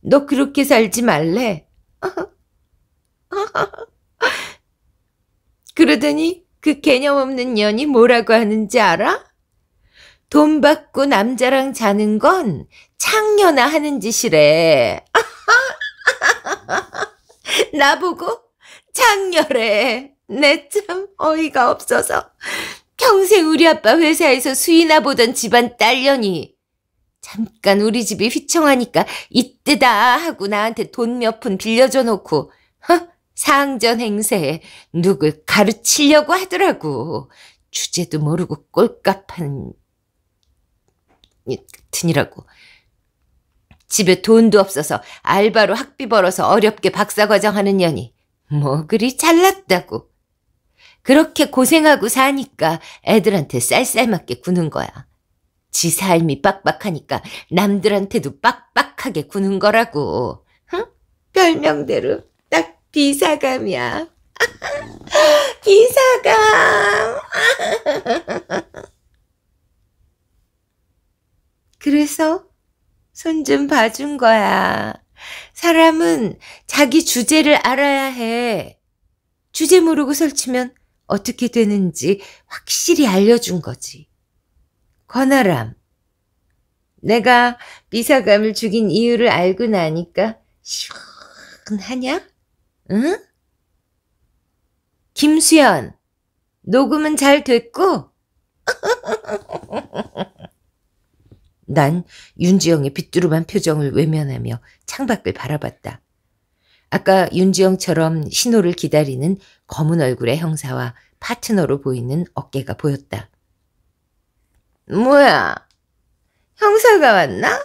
너 그렇게 살지 말래. 그러더니 그 개념 없는 년이 뭐라고 하는지 알아? 돈 받고 남자랑 자는 건 창녀나 하는 짓이래. 나보고 장렬해. 내 참 어이가 없어서 평생 우리 아빠 회사에서 수이나 보던 집안 딸년이 잠깐 우리 집이 휘청하니까 이때다 하고 나한테 돈 몇 푼 빌려줘 놓고 허? 상전 행세에 누굴 가르치려고 하더라고. 주제도 모르고 꼴값한 같은이라고 집에 돈도 없어서 알바로 학비 벌어서 어렵게 박사과정 하는 년이 뭐 그리 잘났다고. 그렇게 고생하고 사니까 애들한테 쌀쌀맞게 구는 거야. 지 삶이 빡빡하니까 남들한테도 빡빡하게 구는 거라고. 응? 별명대로 딱 비사감이야. 비사감. 그래서 손좀 봐준 거야. 사람은 자기 주제를 알아야 해. 주제 모르고 설치면 어떻게 되는지 확실히 알려준 거지. 권아람. 내가 미사감을 죽인 이유를 알고 나니까 시원하냐? 응? 김수현 녹음은 잘 됐고? 난 윤지영의 빛두름한 표정을 외면하며 창밖을 바라봤다. 아까 윤지영처럼 신호를 기다리는 검은 얼굴의 형사와 파트너로 보이는 어깨가 보였다. 뭐야? 형사가 왔나?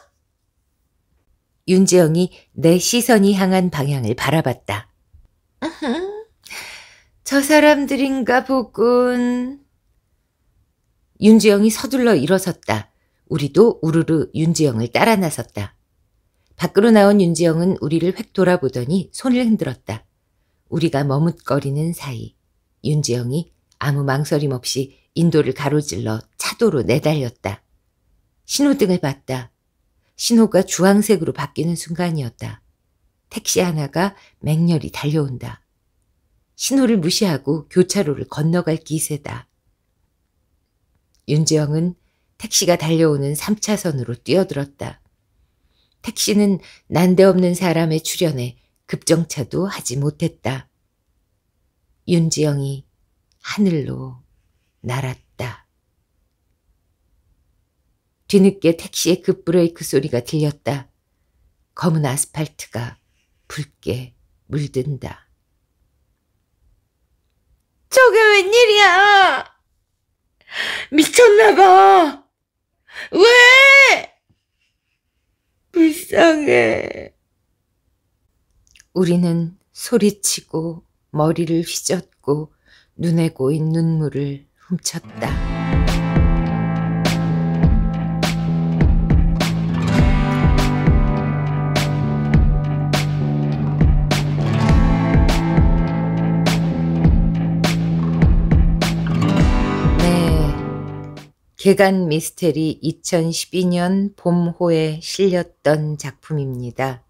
윤지영이 내 시선이 향한 방향을 바라봤다. 저 사람들인가 보군. 윤지영이 서둘러 일어섰다. 우리도 우르르 윤지영을 따라 나섰다. 밖으로 나온 윤지영은 우리를 획 돌아보더니 손을 흔들었다. 우리가 머뭇거리는 사이 윤지영이 아무 망설임 없이 인도를 가로질러 차도로 내달렸다. 신호등을 봤다. 신호가 주황색으로 바뀌는 순간이었다. 택시 하나가 맹렬히 달려온다. 신호를 무시하고 교차로를 건너갈 기세다. 윤지영은 택시가 달려오는 3차선으로 뛰어들었다. 택시는 난데없는 사람의 출연에 급정차도 하지 못했다. 윤지영이 하늘로 날았다. 뒤늦게 택시의 급브레이크 소리가 들렸다. 검은 아스팔트가 붉게 물든다. 저게 웬일이야! 미쳤나봐! 왜? 불쌍해. 우리는 소리치고 머리를 휘젓고 눈에 고인 눈물을 훔쳤다. 개간 미스테리 2012년 봄호에 실렸던 작품입니다.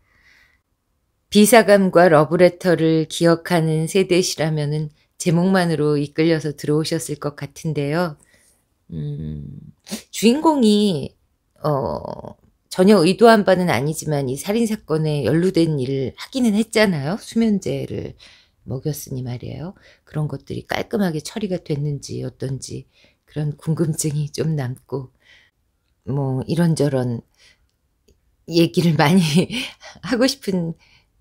비사감과 러브레터를 기억하는 세대시라면은 제목만으로 이끌려서 들어오셨을 것 같은데요. 음, 주인공이 어, 전혀 의도한 바는 아니지만 이 살인 사건에 연루된 일을 하기는 했잖아요. 수면제를 먹였으니 말이에요. 그런 것들이 깔끔하게 처리가 됐는지 어떤지 그런 궁금증이 좀 남고 뭐 이런저런 얘기를 많이 하고 싶은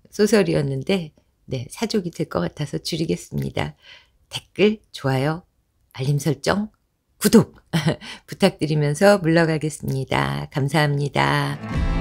소설이었는데 네, 사족이 될 것 같아서 줄이겠습니다. 댓글, 좋아요, 알림 설정, 구독 부탁드리면서 물러가겠습니다. 감사합니다.